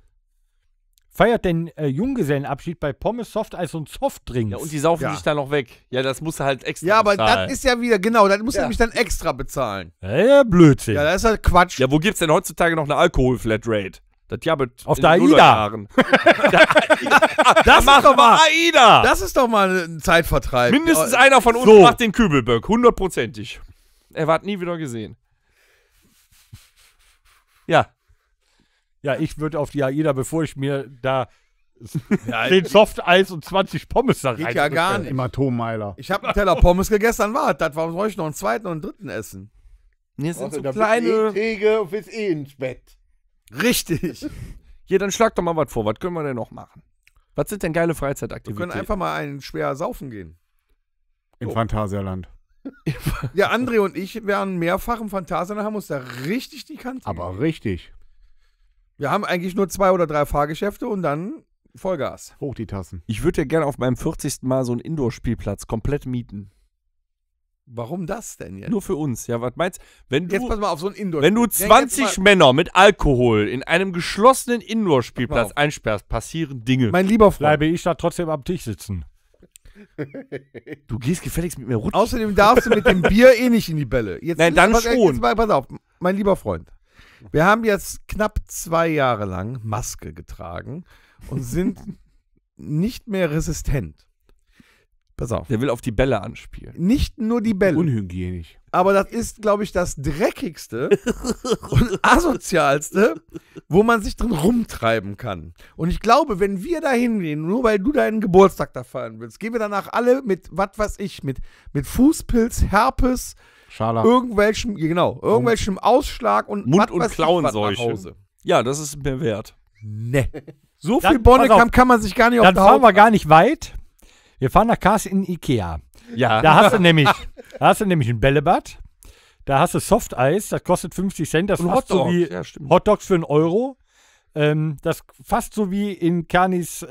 feiert denn äh, Junggesellenabschied bei Pommes, Soft Softeis und Softdrinks? Ja, und die saufen Ja. sich da noch weg. Ja, das musst du halt extra Ja, aber das ist ja wieder, genau, das muss Ja. nämlich dann extra bezahlen. Äh, ja, Blödsinn. Ja, das ist halt Quatsch. Ja, wo gibt's denn heutzutage noch eine Alkoholflatrate? Das ja mit Auf der den AIDA. Nullerjahren. <laughs> <laughs> das macht doch mal AIDA. Das ist doch mal ein Zeitvertreib. Mindestens einer von uns So. macht den Kübelböck, hundertprozentig. Er war nie wieder gesehen. Ja. Ja, ich würde auf die AIDA, bevor ich mir da <laughs> ja, den Soft-Eis und 20 Pommes da rein. Geht ja gar nicht. Im Atommeiler. Ich habe einen Teller Pommes gegessen, dann war das. Warum soll ich noch einen zweiten und einen dritten essen? Nee, sind Warte, so kleine. Bist eh Träge und bist eh ins Bett. Richtig. <laughs> Hier, dann schlag doch mal was vor. Was können wir denn noch machen? Was sind denn geile Freizeitaktivitäten? Wir können einfach mal einen schwer saufen gehen. In oh. Phantasialand. <laughs> ja, André und ich wären mehrfach im Phantasien und haben uns da richtig die Kante. Aber richtig. Wir haben eigentlich nur zwei oder drei Fahrgeschäfte und dann Vollgas. Hoch die Tassen. Ich würde ja gerne auf meinem 40. Mal so einen Indoor-Spielplatz komplett mieten. Warum das denn jetzt? Nur für uns. Ja, was meinst wenn du? Jetzt pass mal auf so einen Indoor. Wenn du 20 ja, Männer mit Alkohol in einem geschlossenen Indoor-Spielplatz einsperrst, passieren Dinge. Mein lieber Freund, bleibe ich da trotzdem am Tisch sitzen. <laughs> Du gehst gefälligst mit mir rutschen. Außerdem darfst du mit dem Bier eh nicht in die Bälle. Jetzt, Nein, dann pass, schon. Jetzt, pass auf, mein lieber Freund. Wir haben jetzt knapp zwei Jahre lang Maske getragen und sind <laughs> nicht mehr resistent. Pass auf. Der will auf die Bälle anspielen. Nicht nur die Bälle. Unhygienisch aber das ist, glaube ich, das dreckigste und <laughs> asozialste, wo man sich drin rumtreiben kann. Und ich glaube, wenn wir da hingehen, nur weil du deinen Geburtstag da feiern willst, gehen wir danach alle mit, was weiß ich, mit, mit Fußpilz, Herpes, Schala. irgendwelchem, genau, irgendwelchem Ausschlag und Mund- und Klauenseuche. Ja, das ist mir wert. Ne. So viel Bonnekamp kann, man sich gar nicht auf Dann fahren wir gar nicht weit. Wir fahren nach Kars in Ikea. Ja. Da hast du nämlich, da hast du nämlich ein Bällebad. Da hast du Soft Softeis, das kostet 50 Cent. Das ist fast so wie ja, Dogs für einen Euro. Ähm, das fast so wie in Kanis äh,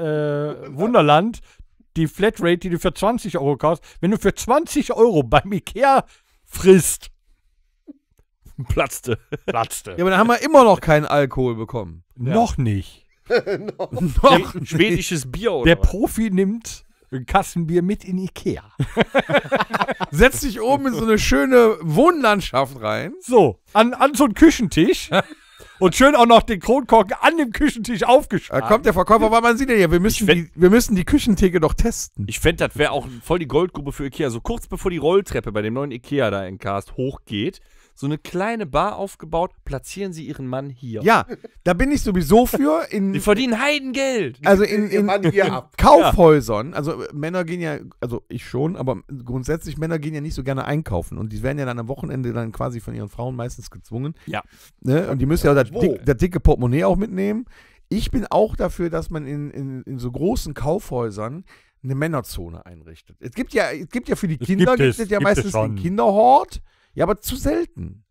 Wunderland. Die Flatrate, die du für 20 Euro kaufst. Wenn du für 20 Euro beim Ikea frisst, <laughs> platzte. Platzte. Ja, aber dann haben wir immer noch keinen Alkohol bekommen. Ja. Noch nicht. <laughs> noch, noch schwedisches Bier oder Der Profi nimmt ein Kassenbier mit in Ikea. <laughs> Setz dich oben in so eine schöne Wohnlandschaft rein. So, an, an so einen Küchentisch. <laughs> Und schön auch noch den Kronkorken an dem Küchentisch aufgeschlagen. Da kommt der Verkäufer, weil man sieht ja, wir müssen, fänd, die, wir müssen die Küchentheke doch testen. Ich fände, das wäre auch voll die Goldgrube für Ikea. So kurz bevor die Rolltreppe bei dem neuen Ikea da in Cast hochgeht, so eine kleine Bar aufgebaut, platzieren sie ihren Mann hier. Ja, da bin ich sowieso für. In, die verdienen Heidengeld. Also in, in, in, in <laughs> Kaufhäusern, also äh, Männer gehen ja, also ich schon, aber grundsätzlich Männer gehen ja nicht so gerne einkaufen und die werden ja dann am Wochenende dann quasi von ihren Frauen meistens gezwungen. Ja. Ne? Und die müssen ja das, dick, das dicke Portemonnaie auch mitnehmen. Ich bin auch dafür, dass man in, in, in so großen Kaufhäusern eine Männerzone einrichtet. Es gibt ja, es gibt ja für die Kinder, gibt es, es ja gibt meistens es den Kinderhort. Ja, aber zu selten.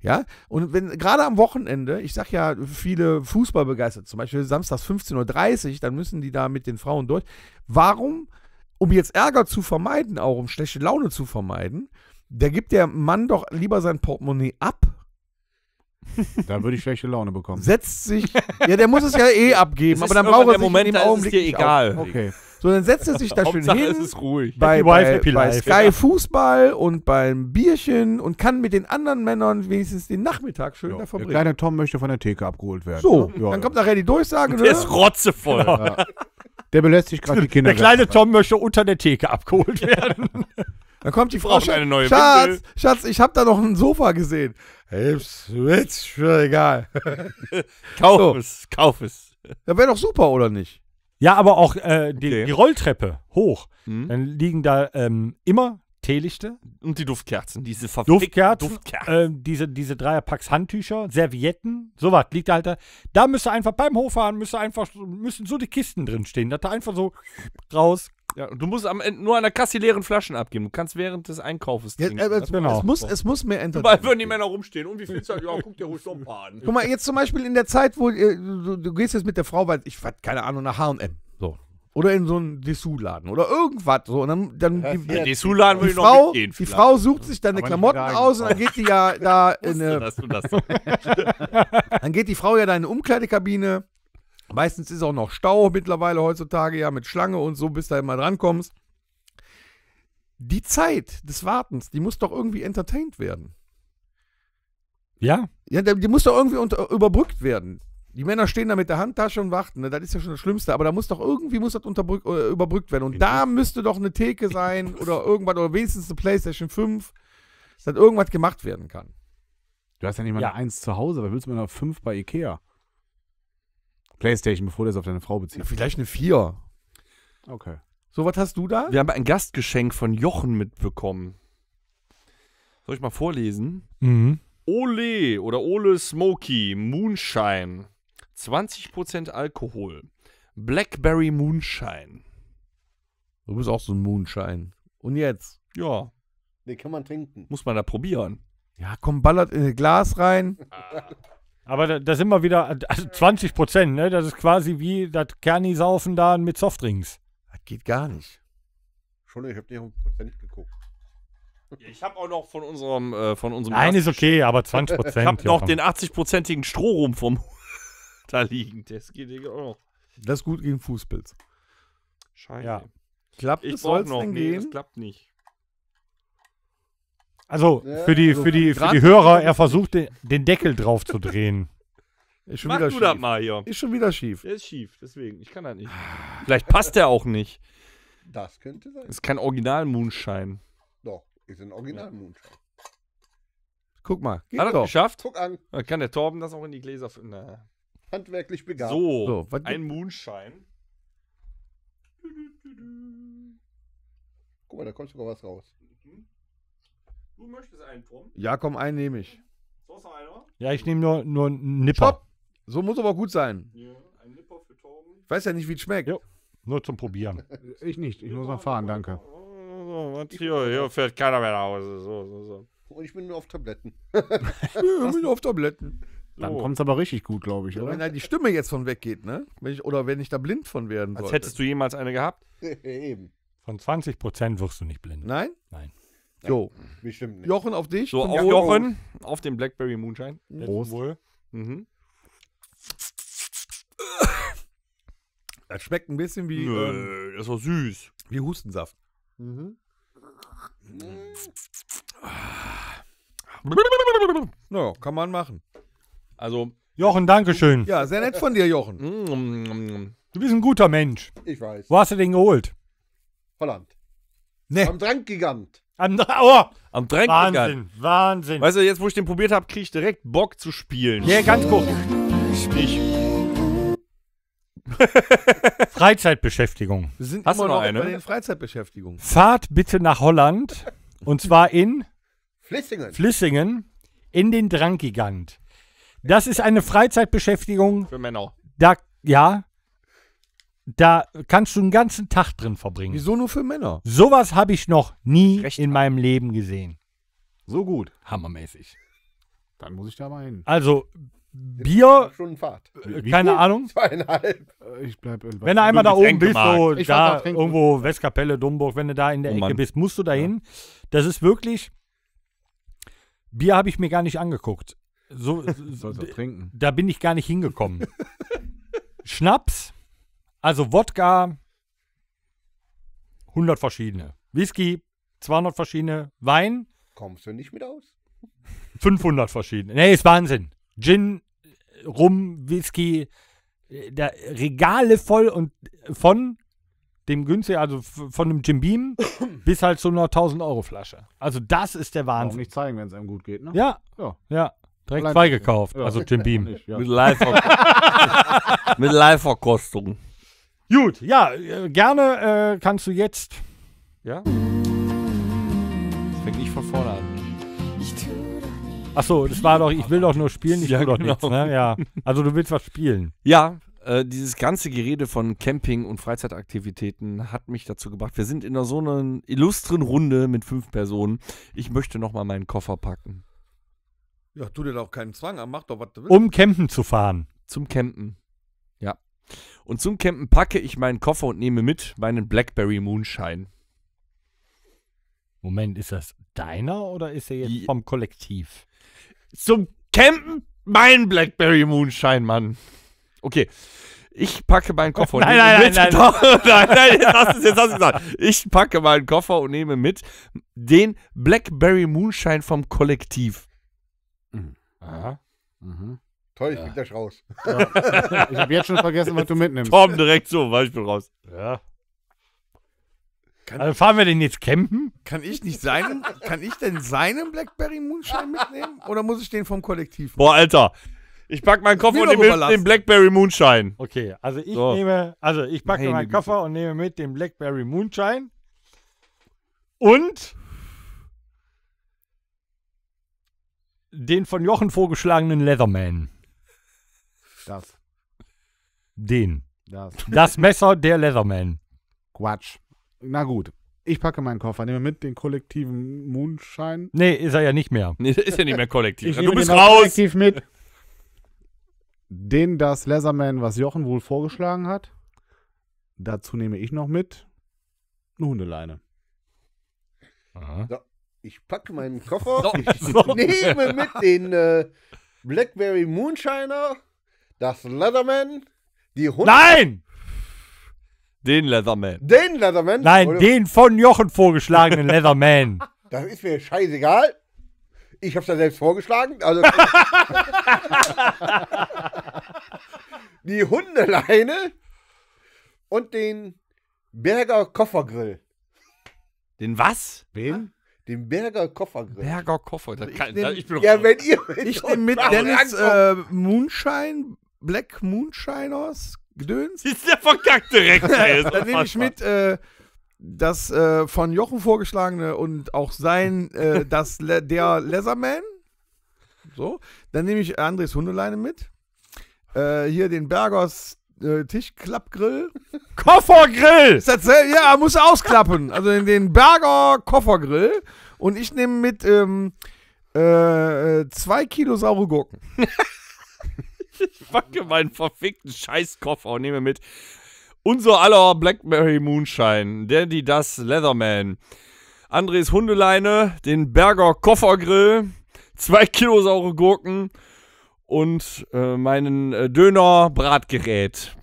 Ja, und wenn gerade am Wochenende, ich sag ja, viele Fußballbegeisterte, zum Beispiel samstags 15.30 Uhr, dann müssen die da mit den Frauen durch. Warum, um jetzt Ärger zu vermeiden, auch um schlechte Laune zu vermeiden, da gibt der Mann doch lieber sein Portemonnaie ab. Da würde ich schlechte Laune bekommen. Setzt sich. Ja, der muss es ja eh <laughs> abgeben, aber dann braucht er es sich Moment, in dem Augenblick. Ist dir egal. Auf. Okay. So, dann setzt er sich da schön hin. Bei, bei, bei, Sky Fußball und beim Bierchen und kann mit den anderen Männern wenigstens den Nachmittag schön ja. da verbringen. Der kleine Tom möchte von der Theke abgeholt werden. So, ne? ja. dann kommt nachher die Durchsage. Der ne? ist rotzevoll. Genau. Ja. Der belästigt gerade die Kinder. Der kleine Tom möchte unter der Theke abgeholt werden. <laughs> Dann kommt die Frau, Schatz, eine neue Schatz, Bindel. Schatz, ich habe da noch ein Sofa gesehen. Ist schon egal. <laughs> kauf so. es, kauf es. Das wäre doch super, oder nicht? Ja, aber auch äh, die, okay. die, Rolltreppe hoch. Mhm. Dann liegen da ähm, immer Teelichte. Und die Duftkerzen, diese Duftkerzen, Duftkerzen. Äh, diese, diese Dreierpacks Handtücher, Servietten, sowas liegt da halt da. Da müsste einfach beim Hochfahren müsste einfach, müssen so die Kisten drin stehen, dass da einfach so raus ja, und du musst am Ende nur an der Kasse leeren Flaschen abgeben. Du kannst während des Einkaufes trinken. Ja, äh, es, genau. es, muss, es muss mehr Entertainment. Weil würden die Männer rumstehen. Und wie viel Zeit? Ja, guck dir ruhig so ein paar an. Guck mal, jetzt zum Beispiel in der Zeit, wo äh, du, du, gehst jetzt mit der Frau, weil ich, keine Ahnung, nach H&M. So. Oder in so einen Dessous-Laden oder irgendwas. So. Und dann, dann ja, die, ja, Dessous-Laden Frau, Die Frau sucht sich dann eine Klamotten aus und dann geht die ja <laughs> da in eine. <laughs> <laughs> dann geht die Frau ja da in eine Umkleidekabine Meistens ist auch noch Stau mittlerweile heutzutage, ja, mit Schlange und so, bis da halt immer drankommst. Die Zeit des Wartens, die muss doch irgendwie entertained werden. Ja. Ja, die muss doch irgendwie unter, überbrückt werden. Die Männer stehen da mit der Handtasche und warten. Ne? Das ist ja schon das Schlimmste. Aber da muss doch irgendwie muss das äh, überbrückt werden. Und genau. da müsste doch eine Theke <laughs> sein oder irgendwas oder wenigstens eine PlayStation 5, dass irgendwas gemacht werden kann. Du hast ja nicht mal ja. eine 1 zu Hause, da willst du mit einer 5 bei Ikea. Playstation, bevor du es auf deine Frau bezieht. Ja, vielleicht eine 4. Okay. So, was hast du da? Wir haben ein Gastgeschenk von Jochen mitbekommen. Soll ich mal vorlesen? Mhm. Ole oder Ole Smoky Moonshine. 20% Alkohol. Blackberry Moonshine. Du bist auch so ein Moonshine. Und jetzt? Ja. Den kann man trinken. Muss man da probieren. Ja, komm, ballert in ein Glas rein. <laughs> Aber da, da, sind wir wieder, also 20 also mhm. Prozent, ne? Das ist quasi wie das Kerni-Saufen da mit Softdrinks. Das geht gar nicht. Entschuldigung, ich habe nicht auf Prozent geguckt. Ja, ich habe auch noch von unserem, äh, von unserem. Nein, ist okay, aber 20 Prozent. <laughs> ich habe noch den 80-prozentigen Strohrum vom <laughs> da liegen. Das geht auch noch. Das ist gut gegen Fußpilz. Scheiße. Ja. Klappt ich es soll noch. Nee, das klappt nicht. Also für die, also für die, für die Hörer, er versucht den, den Deckel drauf zu drehen. <laughs> Ist schon Mach wieder du schief. das mal hier. Ist schon wieder schief. Der ist schief, deswegen. Ich kann das nicht. Ah. Vielleicht passt der auch nicht. Das könnte sein. Ist kein original Moonshine. Doch, ist ein original Moonshine. Guck mal. Geht Hat er doch. geschafft? Guck an. Dann kann der Torben das auch in die Gläser füllen. Handwerklich begabt. So, so ein Moonshine. Guck mal, da kommt sogar was raus. Du möchtest einen Turm? Ja, komm, einen nehme ich. So ist einer? Ja, ich nehme nur, nur einen Nipper. Stopp. So muss aber gut sein. Ja, ein Nipper für Torben. Ich weiß ja nicht, wie es schmeckt. Jo. Nur zum Probieren. ich nicht, ich muss noch fahren, danke. Oh, hier, hier fährt keiner mehr nach Hause. So, so, so. Und ich bin nur auf Tabletten. <laughs> ich bin nur auf Tabletten. Dann oh. kommt es aber richtig gut, glaube ich, oder? Wenn da halt die Stimme jetzt von weggeht, ne? Wenn ich, oder wenn ich da blind von werden Als hättest du jemals eine gehabt? <laughs> Eben. Von 20 Prozent wirst du nicht blind. Nein? Nein. Jo. Bestimmt mhm. nicht. Jochen, auf dich. So, auf Jochen. Jochen, auf den Blackberry Moonshine. Mhm. Prost. Wohl. Mhm. Das schmeckt ein bisschen wie. Nö, ähm, das war süß. Wie Hustensaft. Mhm. Naja, mm. kann man machen. Also. Jochen, Dankeschön. Ja, sehr nett von dir, Jochen. Mm, mm, du bist ein guter Mensch. Ich weiß. Wo hast du den geholt? Holland. Nee. Am Drankgigant. Am, oh, Am Drängen Wahnsinn, gegangen. Wahnsinn. Weißt du, jetzt wo ich den probiert habe, kriege ich direkt Bock zu spielen. Ja, ganz kurz. Ich. <laughs> Freizeitbeschäftigung. Wir sind Hast immer du noch eine? bei den Freizeitbeschäftigungen. Fahrt bitte nach Holland und zwar in Flissingen. Flissingen in den Drangigant. Das ist eine Freizeitbeschäftigung. Für Männer. Da, ja, da kannst du einen ganzen Tag drin verbringen. Wieso nur für Männer? Sowas habe ich noch nie Recht in meinem Leben gesehen. So gut. Hammermäßig. Dann muss ich da mal hin. Also, Bier. Schon Fahrt. Äh, wie keine viel? Ahnung. Zweieinhalb. Äh, ich bleib, ich äh, wenn du einmal da oben bist, so da irgendwo Westkapelle, Dumburg, wenn du da in der oh Ecke bist, musst du da hin. Ja. Das ist wirklich. Bier habe ich mir gar nicht angeguckt. So, <laughs> Sollst du trinken. Da bin ich gar nicht hingekommen. <laughs> Schnaps also Wodka, 100 verschiedene. Whisky, 200 verschiedene. Wein. Kommst du nicht mit aus? 500 verschiedene. Nee, ist Wahnsinn. Gin, Rum, Whisky, äh, da Regale voll und von dem günstig, also von dem Jim Beam <coughs> bis halt zu einer 1000 Euro Flasche. Also das ist der Wahnsinn. Auch nicht zeigen, wenn es einem gut geht, ne? Ja. Ja. ja. Direkt Allein freigekauft, ja. also Jim Beam. Nicht, ja. Mit Live-Verkostung. <laughs> Gut, ja, äh, gerne äh, kannst du jetzt. Ja? Fängt nicht von vorne an. Achso, das war doch, ich will doch nur spielen, ich ja, doch genau. nichts, ne? Ja. Also du willst was spielen. Ja, äh, dieses ganze Gerede von Camping und Freizeitaktivitäten hat mich dazu gebracht. Wir sind in so einer illustren Runde mit fünf Personen. Ich möchte nochmal meinen Koffer packen. Ja, tu dir doch keinen Zwang an, mach doch was du willst. Um campen zu fahren. Zum Campen. Und zum Campen packe ich meinen Koffer und nehme mit meinen Blackberry Moonshine. Moment, ist das deiner oder ist er jetzt Die, vom Kollektiv? Zum Campen mein Blackberry Moonshine, Mann. Okay. Ich packe meinen Koffer und <laughs> nein, nehme nein, mit. Nein, nein, <laughs> nein, nein, das ist jetzt das gesagt. Ich packe meinen Koffer und nehme mit den Blackberry Moonshine vom Kollektiv. Mhm. Aha. Mhm. Toll, ich ja. bin gleich raus. Ja. Ich habe jetzt schon vergessen, was du mitnimmst. Tom direkt so, weil ich bin raus. Ja. Kann also fahren wir denn jetzt campen? Kann ich nicht seinen, kann ich denn seinen Blackberry Moonshine <laughs> mitnehmen? Oder muss ich den vom Kollektiv nehmen? Boah, Alter. Ich pack meinen Koffer und nehme mit den Blackberry Moonshine. Okay, also ich so. nehme, also ich packe Meine meinen Koffer und nehme mit den Blackberry Moonshine. Und den von Jochen vorgeschlagenen Leatherman. Das. Den. Das. <laughs> Das Messer der Leatherman. Quatsch. Na gut. Ich packe meinen Koffer, nehme mit den kollektiven Moonshine. Nee, ist er ja nicht mehr. Nee, ist ja nicht mehr kollektiv. Ich also du bist raus. Kollektiv mit. Den das Leatherman, was Jochen wohl vorgeschlagen hat. Dazu nehme ich noch mit eine Hundeleine. Aha. So, ich packe meinen Koffer. So, ich so. nehme mit den äh, Blackberry Moonshiner dass Leatherman die 100 Nein! Den Leatherman. Den Leatherman? Nein, Oder? den von Jochen vorgeschlagenen Leatherman. <laughs> Das ist mir scheißegal. Ich hab's ja selbst vorgeschlagen. Also <laughs> die Hundeleine und den Berger Koffergrill. Den was? Wen? Den Berger Koffergrill. Berger Koffer. Also ich, nehm, ich bin ja, wenn ihr, ich nehme mit Dennis äh, Moonshine Black Moonshiners Gedöns. Ist der verkackte direkt. <laughs> Ey, Dann nehme ich mit äh, das äh, von Jochen vorgeschlagene und auch sein, äh, <laughs> das Le der Leatherman. So. Dann nehme ich Andres Hundeleine mit. Äh, hier den Bergers äh, Tischklappgrill. Koffergrill! ja, muss ausklappen. <laughs> Also den Berger Koffergrill. Und ich nehme mit ähm, äh, zwei Kilo saure Gurken ich packe meinen verfickten Scheißkoffer und nehme mit. Unser aller Blackberry Moonshine, Daddy Das Leatherman, Andres Hundeleine, den Berger Koffergrill, zwei Kilo saure Gurken und äh, meinen äh, Döner Bratgerät.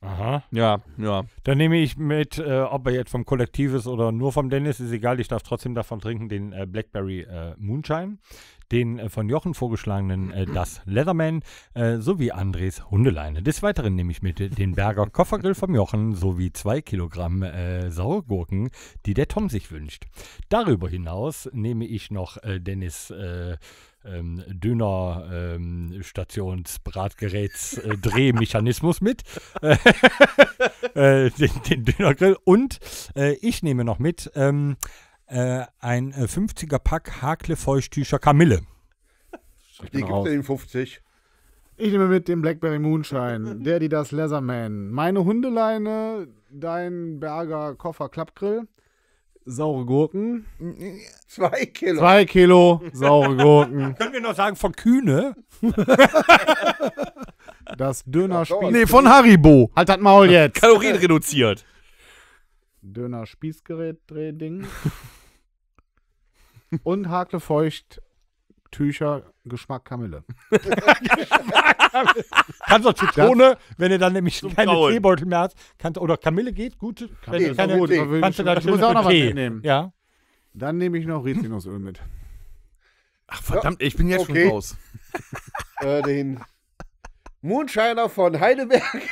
Aha. Ja, ja. Dann nehme ich mit, äh, ob er jetzt vom Kollektiv ist oder nur vom Dennis, ist egal. Ich darf trotzdem davon trinken, den äh, Blackberry äh, Moonshine den äh, von Jochen vorgeschlagenen äh, Das Leatherman äh, sowie Andres Hundeleine. Des Weiteren nehme ich mit den Berger Koffergrill vom Jochen sowie zwei Kilogramm äh, saure die der Tom sich wünscht. Darüber hinaus nehme ich noch äh, Dennis äh, ähm, Döner ähm, Stationsbratgeräts äh, Drehmechanismus mit. <laughs> äh, den, den Dönergrill. Und äh, ich nehme noch mit ähm, äh, ein 50er-Pack äh, Hakle-Feuchttücher Kamille. Die gibt es in 50. Ich nehme mit dem Blackberry Moonshine, <laughs> der, die das Leatherman, meine Hundeleine, dein Berger Koffer Klappgrill, saure Gurken. Zwei Kilo. Zwei Kilo saure Gurken. <laughs> Können wir noch sagen von Kühne? <laughs> das Dönerspieß. Nee, von Haribo. Halt das Maul jetzt. Kalorien reduziert. Döner-Spießgerät-Ding. Und Hakle Tücher, Geschmack Kamille. Geschmack <laughs> Kamille. Kannst auch Zitrone, das, wenn ihr dann nämlich keine Brauen. Teebeutel mehr hast, kannst, oder Kamille geht, gut. Kamille, wenn, keine, gut kannst du da ich muss auch noch Tee. was mitnehmen. Ja. Dann nehme ich noch Rizinusöl mit. Ach verdammt, ich bin jetzt okay. schon raus. <laughs> äh, den Moonshiner von Heidelberg.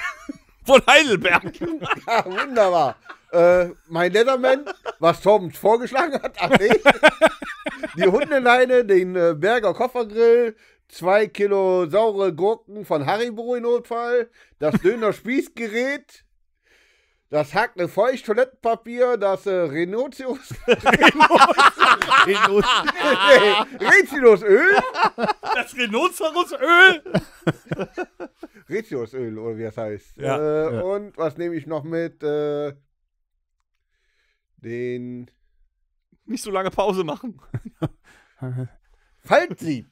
Von Heidelberg. <laughs> ja, wunderbar äh, mein Leatherman, was Tom vorgeschlagen hat, ach nee, <laughs> die Hundeleine, den äh, Berger Koffergrill, zwei Kilo saure Gurken von Haribo in Notfall, das Döner-Spießgerät, das hackende Feucht, das äh, Renotius. <laughs> Renotius. nee, Öl. Das Öl. Rhinocerosöl. Öl, oder wie das heißt. Ja, äh, ja. Und was nehme ich noch mit? Äh, den. Nicht so lange Pause machen. <laughs> Faltlieb.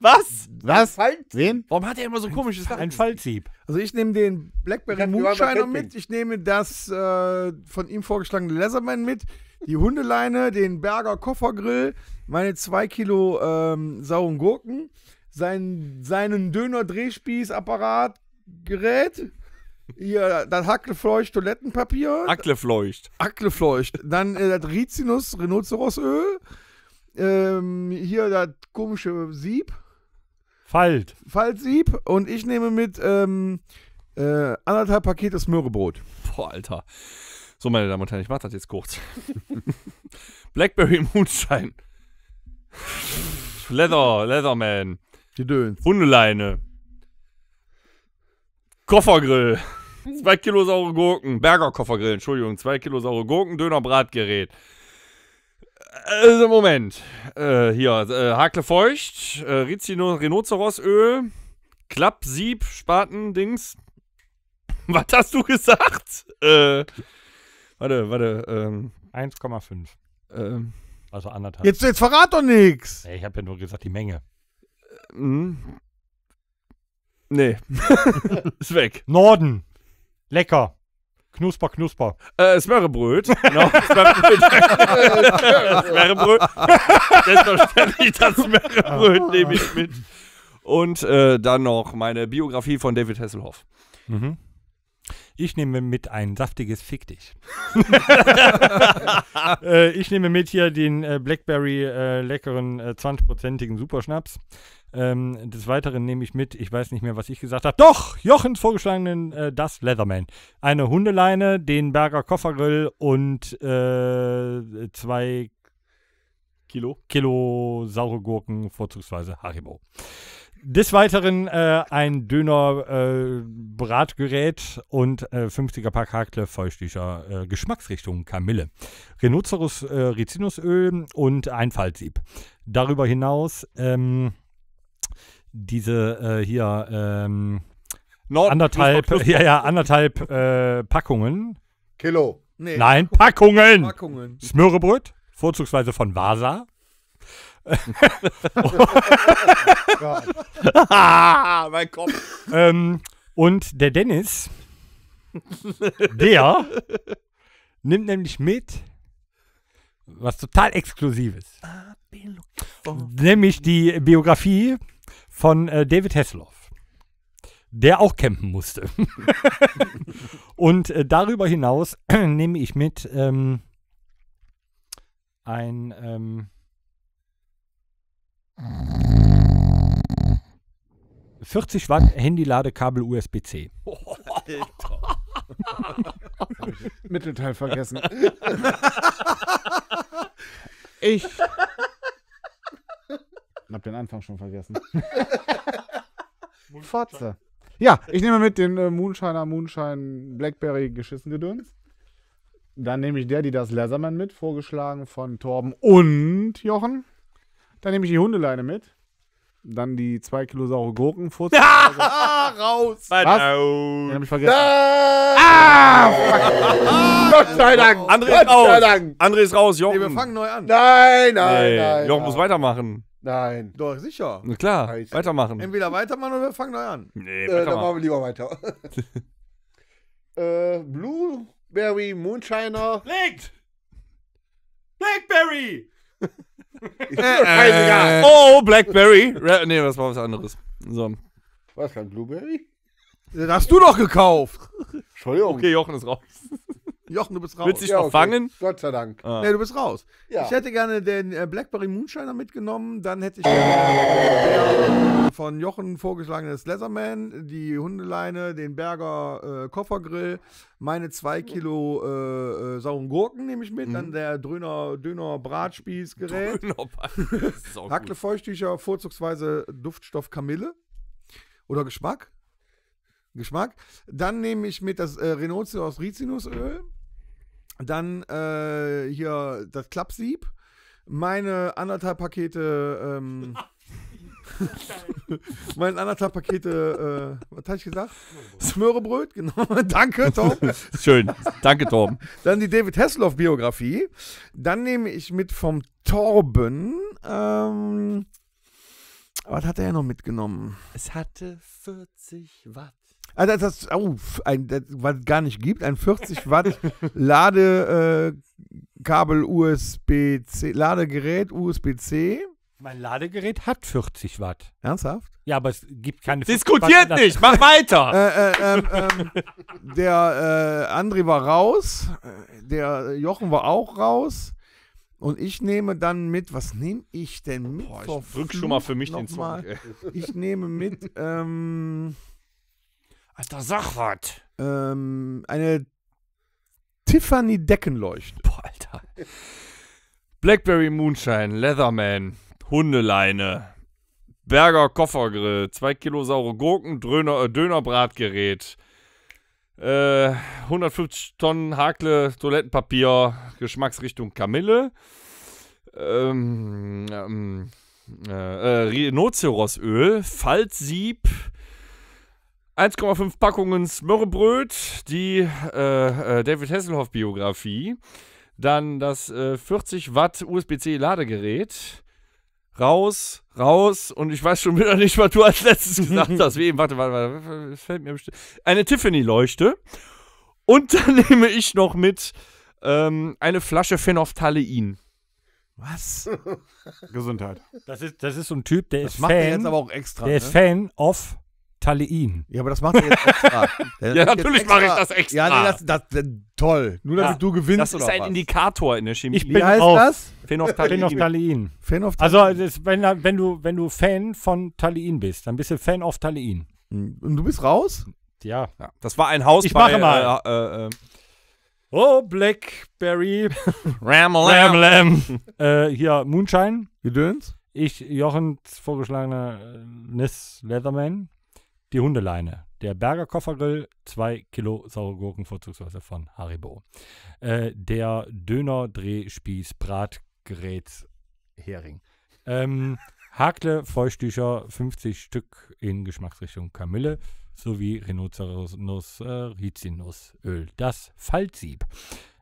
Was? Was? Faltlieb. Warum hat er immer so ein komisches Lachen? Ein Faltlieb. Also ich nehme den Blackberry Moonshiner mit, ich nehme das äh, von ihm vorgeschlagene Leatherman mit, die Hundeleine, den Berger Koffergrill, meine zwei Kilo ähm, sauren Gurken, sein, seinen Döner-Drehspießapparat, Gerät. Hier, das Hacklefleucht Toilettenpapier. Hacklefleucht. Hacklefleucht. Dann äh, das Rizinus Rhinocerosöl. Ähm, hier das komische Sieb. Falt. Falt-Sieb. Und ich nehme mit ähm, äh, anderthalb Pakete Möhrebrot. Boah, Alter. So, meine Damen und Herren, ich mach das jetzt kurz. <laughs> Blackberry Moonshine. Leather, Leatherman. Gedöns. Hundeleine. Koffergrill. <laughs> Zwei Kilo saure Gurken, Bergerkoffergrill, Entschuldigung, zwei Kilo saure Gurken, Döner, Bratgerät. Also Moment, äh, hier, äh, Hakle feucht, äh, Rizino, Rhinocerosöl, Klapp, Sieb, Spaten, Dings. <laughs> Was hast du gesagt? Äh, warte, warte, ähm. 1,5. Ähm. Also anderthalb. Jetzt, jetzt verrat doch nichts. Ich habe ja nur gesagt, die Menge. Mhm. Nee. <laughs> Ist weg. Norden. Lecker. Knusper, knusper. Äh, Smörrebröt. <laughs> Genau. <laughs> Smörrebröt. <laughs> Selbstverständlich das Smörrebröt nehme ich mit. Und äh, dann noch meine Biografie von David Hasselhoff. Mhm. Ich nehme mit ein saftiges Fick dich. <laughs> <laughs> äh, ich nehme mit hier den äh, Blackberry äh, leckeren äh, 20-prozentigen Superschnaps. Ähm, des Weiteren nehme ich mit, ich weiß nicht mehr, was ich gesagt habe. Doch, Jochens vorgeschlagenen äh, Das Leatherman. Eine Hundeleine, den Berger Koffergrill und äh, zwei Kilo? Kilo saure Gurken, vorzugsweise Haribo. Des Weiteren äh, ein Döner-Bratgerät äh, und äh, 50er Pack Hakle feuchtlicher äh, Geschmacksrichtung Kamille. Rhinoceros äh, Rizinusöl und ein Faltsieb. Darüber hinaus ähm, diese hier ähm, Nord anderthalb, Ja, ja, anderthalb Packungen. Kilo. Nee. Nein, Packungen. Packungen. Smörrebröt, vorzugsweise von Vasa ah, <laughs> mein Kopf. Ähm, und der Dennis, der nimmt nämlich mit was total Exklusives. Nämlich die Biografie von äh, David Hasselhoff, der auch campen musste. <laughs> Und äh, darüber hinaus <clears throat> nehme ich mit ähm, ein. Ähm, 40 Watt Handy-Ladekabel USB-C. Oh, Alter. <laughs> Mittelteil vergessen. <laughs> ich hab den Anfang schon vergessen. Fotze. Ja, ich nehme mit den äh, Moonshiner Moonshine Blackberry geschissen gedöns. Dann nehme ich der, die das Leatherman mit, vorgeschlagen von Torben und Jochen. Dann nehme ich die Hundeleine mit. Dann die zwei Kilo saure Gurken <laughs> Furz. Ah, raus! Was? Den hab ich vergessen. Ah! ah <laughs> Gott sei Dank! André ist raus! Dank. André ist raus, Jochen. Nee, wir fangen neu an. Nein, nein, nee. nein. Jochen muss weitermachen. Nein. Doch, sicher. Na klar, Scheiße. weitermachen. Entweder weitermachen oder wir fangen neu an. Nee, äh, dann machen wir lieber weiter. <laughs> äh, Blueberry Moonshiner. Legt! Blackberry! <laughs> äh, oh, Blackberry. Red, nee, das war was anderes. So. War das kein Blueberry? Den hast du doch gekauft. Entschuldigung. Okay, Jochen ist raus. Jochen, du bist raus. Willst du dich ja, noch okay. Gott sei Dank. Ah. Nee, du bist raus. Ja. Ich hätte gerne den äh, Blackberry Moonshiner mitgenommen. Dann hätte ich gerne von Jochen vorgeschlagenes Leatherman, die Hundeleine, den Berger äh, Koffergrill, meine zwei Kilo äh, äh, sauren Gurken nehme ich mit, mhm. dann der Dröner, Döner Bratspießgerät. Dröner, Hackle Feuchttücher, vorzugsweise Duftstoff Kamille oder Geschmack. Geschmack. Dann nehme ich mit das äh, aus Rizinusöl. Dann äh, hier das Klappsieb. Meine anderthalb Pakete. Ähm, <laughs> meine anderthalb Pakete, äh, was hatte ich gesagt? Smörebröt, genau. <laughs> Danke, Tom. <laughs> Schön. Danke, Tom. Dann die David Hasselhoff-Biografie. Dann nehme ich mit vom Torben. Ähm, was hat er noch mitgenommen? Es hatte 40 Watt. Also das, oh, ein, das, was es gar nicht gibt, ein 40 Watt <laughs> Ladekabel äh, USB-C, Ladegerät USB-C. Mein Ladegerät hat 40 Watt. Ernsthaft? Ja, aber es gibt keine. Diskutiert Watt, nicht, mach weiter! äh, äh, ähm, ähm, der äh, André war raus, der Jochen war auch raus. Und ich nehme dann mit, was nehme ich denn mit? Boah, ich drück schon mal für mich den Song. Ich nehme mit, ähm, Alter, sag was. Ähm, eine Tiffany Deckenleuchte. Boah, Alter. Blackberry Moonshine, Leatherman, Hundeleine, Berger Koffergrill, 2 Kilo saure Gurken, Dröner, äh, Dönerbratgerät, äh, 150 Tonnen Hakle, Toilettenpapier, Geschmacksrichtung Kamille, ähm, ähm, äh, äh Rhinocerosöl, Faltsieb, 1,5 Packungen Smörrebröt, die äh, äh David Hasselhoff-Biografie, dann das äh, 40 Watt USB-C-Ladegerät. Raus, raus und ich weiß schon wieder nicht, was du als letztes <laughs> gesagt hast. Wie eben, warte, warte, warte, das fällt mir bestimmt. Eine Tiffany-Leuchte. Und dann <laughs> nehme ich noch mit ähm, eine Flasche Phenophthalein. Was? Gesundheit. Das ist, das ist so ein Typ, der das ist macht Fan. Er jetzt aber auch extra. Der ne? ist Fan of Talein. Ja, aber das macht er jetzt extra. <laughs> ja, natürlich mache ich das extra. Ja, nee, das, das, das toll. Nur damit ja, du gewinnst. Das ist ein was. Indikator in der Chemie. Ich bin Wie heißt auf das? Phenophthalein. Phenophthalein. Phenophthalein. Also, ist, wenn, wenn, du, wenn du Fan von Talein bist, dann bist du Fan of Talein. Hm. Und du bist raus? Ja. ja. Das war ein Haus ich bei, mache mal. Äh, äh, äh, oh, Blackberry. <laughs> Ramlam. Ramlam. äh, hier, Moonshine. Gedöns. Ich, Jochens vorgeschlagener Ness Leatherman. Die Hundeleine, der Berger Koffergrill, 2 Kilo saure Gurken, vorzugsweise von Haribo. Äh, der Döner, Drehspieß, Brat, Gerät, Hering. Ähm, Hakle, Feuchttücher, 50 Stück in Geschmacksrichtung Kamille sowie Rhinoceros, äh, Rizinusöl. Das Faltsieb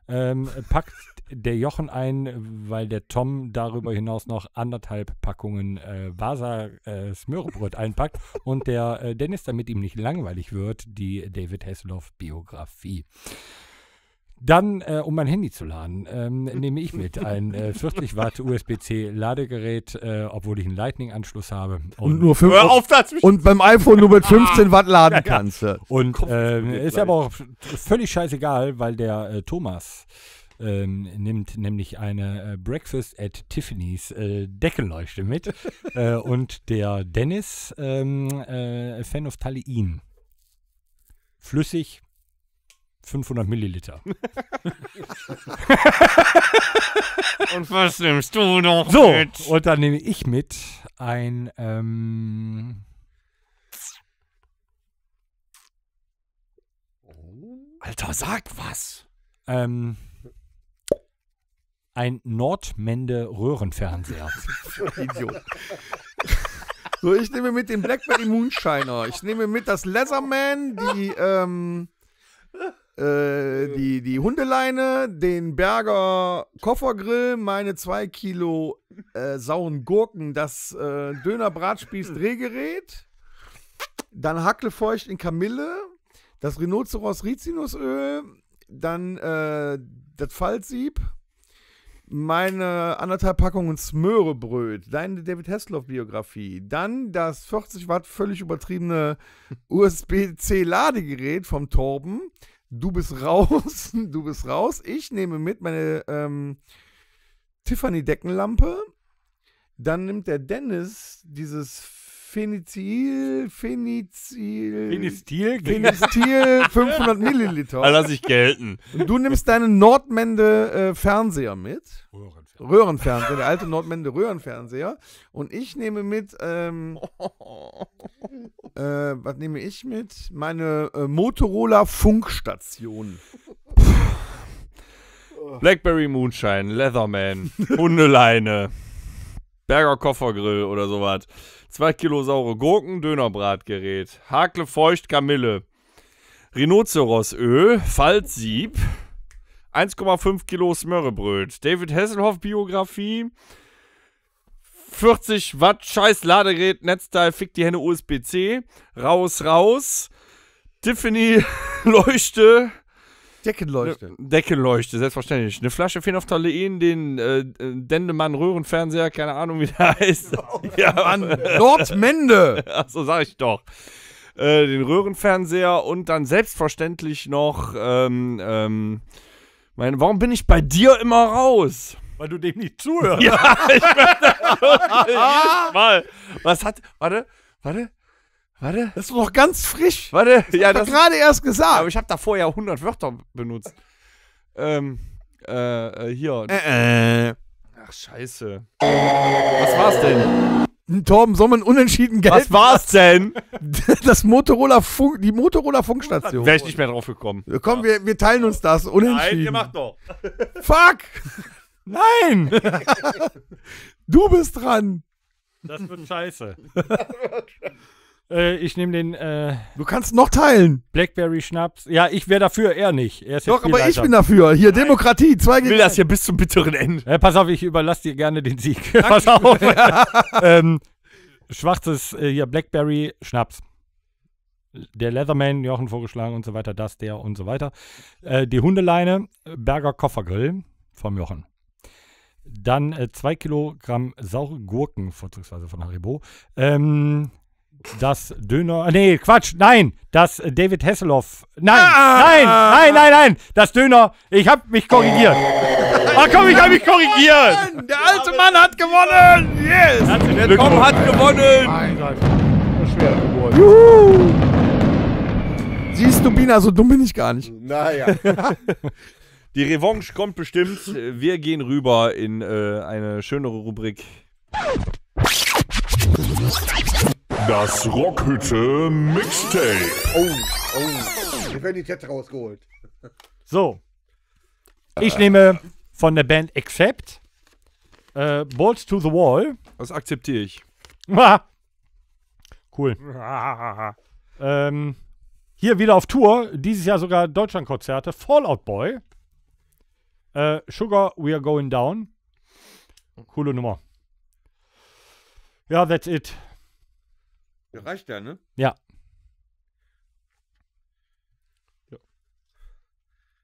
ähm, packt der Jochen ein, weil der Tom darüber hinaus noch anderthalb Packungen äh, Vasa äh, Smörrebrot einpackt und der äh, Dennis, damit ihm nicht langweilig wird, die David Hasselhoff Biografie. Dann, äh, um mein Handy zu laden, ähm, <laughs> nehme ich mit ein äh, 40 Watt USB-C-Ladegerät, äh, obwohl ich einen Lightning-Anschluss habe. Und, und nur fünf, Hör auf dazwischen. Und beim iPhone nur mit 15 ah. Watt laden ja, ja. kannst. Ja. Und ähm, ist aber auch völlig scheißegal, weil der äh, Thomas ähm, nimmt nämlich eine äh, Breakfast at Tiffany's äh, Deckenleuchte mit <laughs> äh, und der Dennis ähm, äh, Phenolphthalein. Flüssig, 500 Milliliter. <laughs> und was nimmst du noch so, mit? So, und dann nehme ich mit ein ähm, Alter, sag was. Ähm, ein Nordmende Röhrenfernseher. <laughs> Idiot. So, ich nehme mit den Blackberry Moonshiner. Ich nehme mit das Leatherman, die ähm, äh, die, die Hundeleine, den Berger Koffergrill, meine zwei Kilo äh, sauren Gurken, das äh, Döner-Bratspieß-Drehgerät, dann Hacklefeucht in Kamille, das Rhinoceros-Rizinusöl, dann äh, das Faltsieb, meine anderthalb Packungen Smörebröt, deine David Hasselhoff-Biografie, dann das 40 Watt völlig übertriebene USB-C-Ladegerät vom Torben, du bist raus, <laughs> du bist raus. Ich nehme mit meine ähm, Tiffany Deckenlampe. Dann nimmt der Dennis dieses Phenizil, Phenizil. Phenistil? Phenistil 500 <laughs> Milliliter. Also lass ich gelten. Und du nimmst deinen Nordmende äh, Fernseher mit. Oder oh, ein Röhrenfernseher, der alte Nordmende Röhrenfernseher. Und ich nehme mit, ähm, <laughs> äh, was nehme ich mit? Meine äh, Motorola Funkstation. Blackberry Moonshine, Leatherman, <laughs> Hundeleine, Berger Koffergrill oder sowas. Zwei Kilo saure Gurken, Dönerbratgerät, Hakle feucht Kamille, Rhinocerosöl, Falzsieb, 1,5 Kilo Smörrebröt. David Hasselhoff Biografie. 40 Watt, scheiß Ladegerät, Netzteil, fick die Hände USB-C. Raus, raus. Tiffany <laughs> Leuchte. Deckenleuchte. Ne, Deckenleuchte, selbstverständlich. Eine Flasche Phenolphthalein, den äh, äh Dendemann Röhrenfernseher, keine Ahnung, wie der <laughs> heißt. Oh, ja, Mann. Nordmende. Ach, <laughs> so sag ich doch. Äh, den Röhrenfernseher und dann selbstverständlich noch ähm, ähm, meine, warum bin ich bei dir immer raus? Weil du dem nicht zuhörst. Ja, ich meine, <laughs> Mal. Was hat. Warte, warte. Warte. Das ist doch ganz frisch. Warte, das ja, das gerade erst gesagt. Aber ich habe da vorher ja 100 Wörter benutzt. ähm, äh, äh, hier. Äh, äh. Ach, scheiße. Was war's denn? Torben soll man unentschieden Geld. Was war's denn? <laughs> Das Motorola Funk, die Motorola Funkstation. Wäre ich nicht mehr drauf gekommen. Komm, ja. wir, wir teilen uns das. Unentschieden. Nein, ihr macht doch. <laughs> Fuck! Nein! <laughs> du bist dran. Das wird scheiße. Das wird scheiße. Äh, ich nehme den. Äh, du kannst noch teilen. Blackberry Schnaps. Ja, ich wäre dafür, er nicht. Er ist Doch, aber ich bin dafür. Hier, Nein. Demokratie. Zwei gegen will das hier bis zum bitteren Ende. Äh, pass auf, ich überlasse dir gerne den Sieg. <laughs> pass auf. <laughs> ähm, schwarzes, äh, hier, Blackberry Schnaps der Leatherman, Jochen vorgeschlagen und so weiter, das, der und so weiter. Äh, die Hundeleine, Berger Koffergrill vom Jochen. Dann äh, zwei Kilogramm saure Gurken, vorzugsweise von Haribo. Ähm, das Döner. Nee, Quatsch, nein, das David Hasselhoff. Nein, ah! nein, nein, nein, nein, das Döner. Ich hab mich korrigiert. Ah, komm, ich hab mich korrigiert. Der alte Mann hat gewonnen. Yes. Der Tom hat gewonnen. Mein Gott. Schwer Geburt. Juhu. Siehst du, Bina, so dumm bin ich gar nicht. Naja. <laughs> Die Revanche kommt bestimmt. Wir gehen rüber in äh, eine schönere Rubrik. Das Rockhütte Mixtape. Oh, oh. Hier werden die Tette rausgeholt. So. Ich nehme von der Band Accept äh, Balls to the Wall. Das akzeptiere ich. Ah. cool. ähm, hier wieder auf Tour. Dieses Jahr sogar Deutschlandkonzerte. Fallout Boy. Äh, Sugar, We Are Going Down. Coole Nummer. Ja, that's it. Ja, reicht ja, ne? Ja.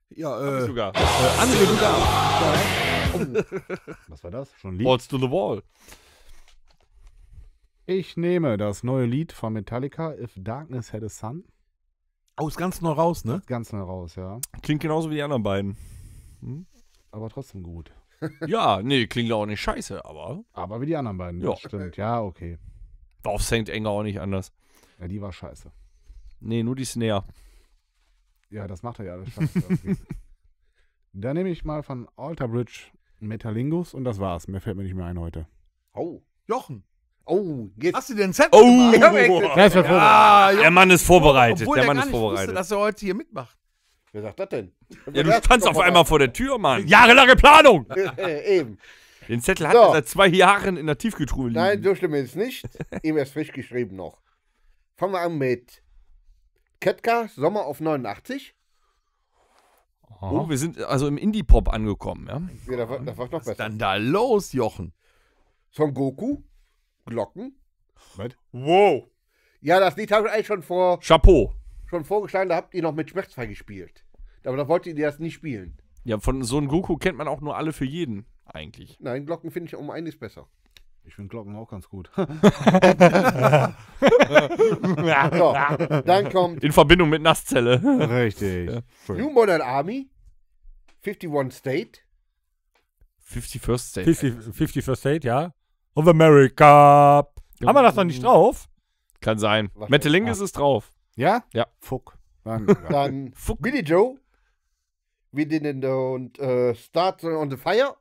Ja, äh. Ami sogar. Äh, Ami sogar. Oh. <laughs> Was war das? Schon ein Lied? Balls to the Wall. Ich nehme das neue Lied von Metallica, If Darkness Had a Sun. Oh, ist ganz neu raus, ne? Ist ganz neu raus, ja. Klingt genauso wie die anderen beiden. Hm? Aber trotzdem gut. <laughs> ja, nee, klingt auch nicht scheiße, aber. Aber wie die anderen beiden, ja. stimmt. Ja, okay. Auf St. Enger auch nicht anders. Ja, die war scheiße. Nee, nur die Snare. Ja, das macht er ja. Das <laughs> da nehme ich mal von Alter Bridge Metalingus und das war's. Mehr fällt mir nicht mehr ein heute. Oh, Jochen. Oh, jetzt. Hast du den Zettel? Oh, gemacht? oh. Der, ist ah, ja, der Mann ist vorbereitet. Obwohl der Mann ist vorbereitet. Wusste, dass er heute hier mitmacht. Wer sagt das denn? Ja, du standst auf einmal vor der Tür, Mann. Jahrelange Planung. <laughs> Eben. Den Zettel hat so. er seit zwei Jahren in der Tiefkühltruhe liegen. Nein, so schlimm ist es nicht. <laughs> Ihm erst frisch geschrieben noch. Fangen wir an mit Ketka, Sommer auf 89. Oh, wir sind also im Indie-Pop angekommen, ja? ja das, war, das war noch Was besser. dann da los, Jochen? Son Goku, Glocken. What? Wow. Ja, das Lied habe ich eigentlich schon vor. Chapeau. Schon vorgeschlagen, da habt ihr noch mit Schmerzfrei gespielt. Aber da wolltet ihr das nicht spielen. Ja, von Son Goku kennt man auch nur alle für jeden eigentlich. Nein, Glocken finde ich um einiges besser. Ich finde Glocken auch ganz gut. <laughs> so, dann kommt. In Verbindung mit Nasszelle. Richtig. Ja. New Modern Army, 51 State. 51st State. 50, 51st State, ja. Of America. Ja. Haben wir das noch nicht drauf? Kann sein. Metalingis ist ah. drauf. Ja? Ja. Fuck. Dann, <laughs> dann Fuck. Billy Joe. We didn't uh, start on the fire.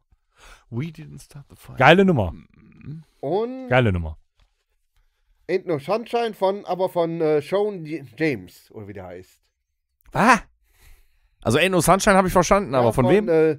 We didn't start the fire. Geile Nummer. Mhm. Und Geile Nummer. Ain't No Sunshine von, aber von äh, Sean James, oder wie der heißt. Was? Also Ain't No Sunshine habe ich verstanden, aber von, von, wem? Äh,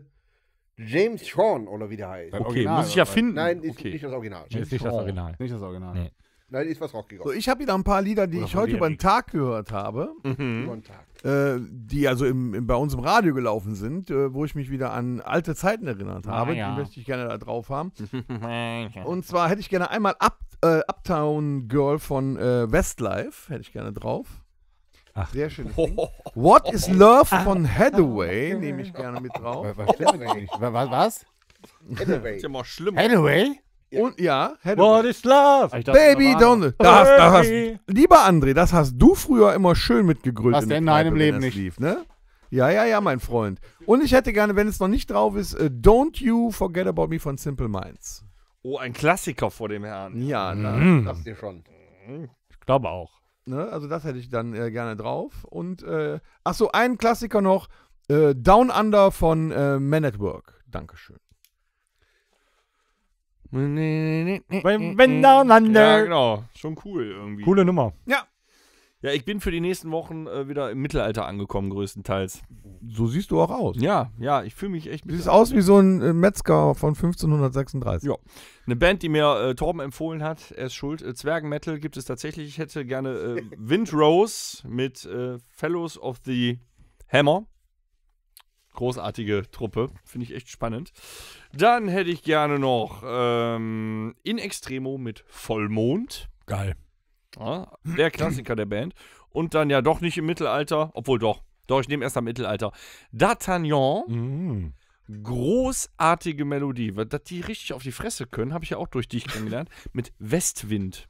James Sean, oder wie der heißt. Okay, Original, muss ich ja finden. Nein, ist okay. nicht das Original. James ist nicht das Original. Nicht das Original. Nee. Nein, ist was rockiger. So, ich habe wieder ein paar Lieder, die oder ich heute über den Tag gehört habe. Mhm. Über den Tag. Äh, die also im, im, bei uns im Radio gelaufen sind, äh, wo ich mich wieder an alte Zeiten erinnert habe. Ah, ja, ja. Die möchte ich gerne da drauf haben. <laughs> Und zwar hätte ich gerne einmal Up, äh, Uptown Girl von äh, Westlife, hätte ich gerne drauf. Ach. Sehr schön. <laughs> What is Love ah. von Hathaway nehme ich gerne mit drauf. Was? Was? was? Hathaway. Das ist ja mal schlimm. Hathaway? Und ja, What is love? Baby das Donald. Da hast, hast, lieber André, das hast du früher immer schön mitgegrillt. Was in der denn? Nein, im Leben nicht. Lief, ne? Ja, ja, ja, mein Freund. Und ich hätte gerne, wenn es noch nicht drauf ist, äh, Don't You Forget About Me von Simple Minds. Oh, ein Klassiker vor dem Herrn. Ja, na, Mhm. das ihr schon. Ich glaube auch. ne? also das hätte ich dann äh, gerne drauf. Und, äh, ach so, ein Klassiker noch, äh, Down Under von äh, Man at Work. Dankeschön. Wenn äh, äh, Ja, genau. Schon cool irgendwie. Coole Nummer. Ja, ich bin für die nächsten Wochen äh, wieder im Mittelalter angekommen, größtenteils. So siehst du auch aus. Ja, ja, ich fühle mich echt. Du siehst aus wie so ein äh, Metzger von 1536. Ja. Eine Band, die mir äh, Torben empfohlen hat, er ist schuld. Äh, Zwergenmetal gibt es tatsächlich. Ich hätte gerne äh, <laughs> Windrose mit äh, Fellows of the Hammer großartige Truppe. Finde ich echt spannend. Dann hätte ich gerne noch ähm, In Extremo mit Vollmond. Geil. Ja, der Klassiker der Band. Und dann ja doch nicht im Mittelalter, obwohl doch. Doch, ich nehme erst am Mittelalter. D'Artagnan. Mm. Großartige Melodie. Dass die richtig auf die Fresse können, habe ich ja auch durch dich kennengelernt. Mit Westwind.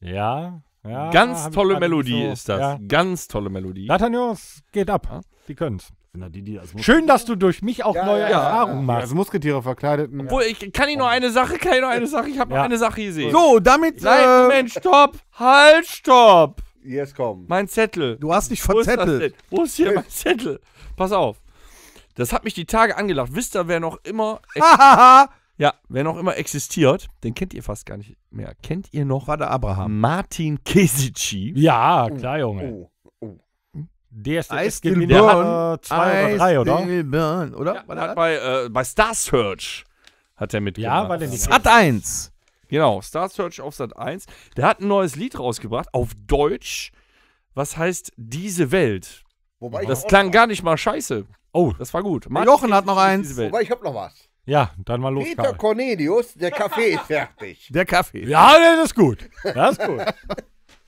Ja, ja. Ganz tolle Melodie so, ist das. Ja. Ganz tolle Melodie. D'Artagnan geht ab. Ja? Die können's. Sind die, die als Schön, dass du durch mich auch Ja, neue ja, ja. Erfahrungen machst. Als Musketiere verkleidet. Obwohl, ich kann ich nur eine Sache, kann ich noch eine Sache, ich habe Ja. noch eine Sache gesehen. So, damit. Nein, Äh, Mensch, stopp! Halt, stopp! Yes, komm. Mein Zettel. du hast dich verzettelt. denn? Wo ist hier mein Zettel? Pass auf. Das hat mich die Tage angelacht. Wisst ihr, wer noch immer, Hahaha. ja, wer noch immer existiert, den kennt ihr fast gar nicht mehr. Kennt ihr noch Vater Abraham. Martin Kesici? Ja, oh, klar, Junge. Oh. Der gegen Niederlande 2 oder 3, oder? Burn, oder? Ja, hat bei, äh, bei Star Search hat er mitgemacht. Ja, war der nicht. Sat 1. Genau, Star Search auf Sat 1. Der hat ein neues Lied rausgebracht, auf Deutsch. Was heißt diese Welt? Wobei das klang gar nicht mal scheiße. Oh, das war gut. Martin Jochen hat noch eins. Wobei ich hab noch was. Ja, dann mal los. Peter Karl. Cornelius, der Kaffee ist fertig. Der Kaffee. Ja, das ist gut. Das ist gut. <laughs>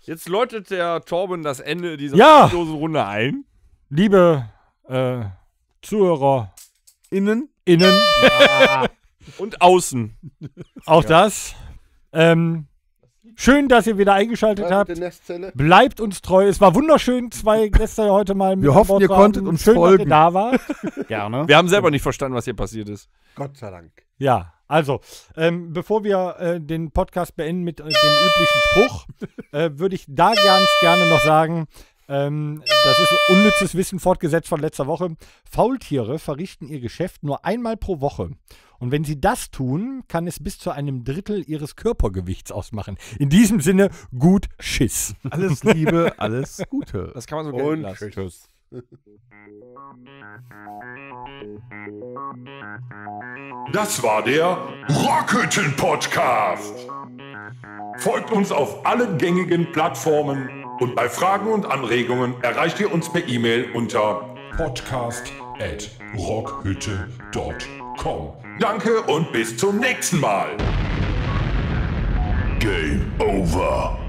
Jetzt läutet der Torben das Ende dieser ja! Runde ein. Liebe äh, Zuhörer, innen, innen ja. und außen. Auch ja. das. Ähm, schön, dass ihr wieder eingeschaltet Bleibt habt. Bleibt uns treu. Es war wunderschön, zwei Gäste heute mal mit Wir hoffen, Bord ihr konntet haben. uns schön, folgen. Dass ihr da war. <laughs> Gerne. Wir haben selber nicht verstanden, was hier passiert ist. Gott sei Dank. Ja. Also, ähm, bevor wir äh, den Podcast beenden mit äh, dem üblichen Spruch, <laughs> äh, würde ich da ganz gerne noch sagen, ähm, das ist unnützes Wissen fortgesetzt von letzter Woche. Faultiere verrichten ihr Geschäft nur einmal pro Woche. Und wenn sie das tun, kann es bis zu einem Drittel ihres Körpergewichts ausmachen. In diesem Sinne, gut Schiss. Alles Liebe, alles Gute. Das kann man so Und lassen. Tschüss. Das war der Rockhütten Podcast. Folgt uns auf allen gängigen Plattformen und bei Fragen und Anregungen erreicht ihr uns per E-Mail unter podcast@rockhütte.com. Danke und bis zum nächsten Mal. Game over.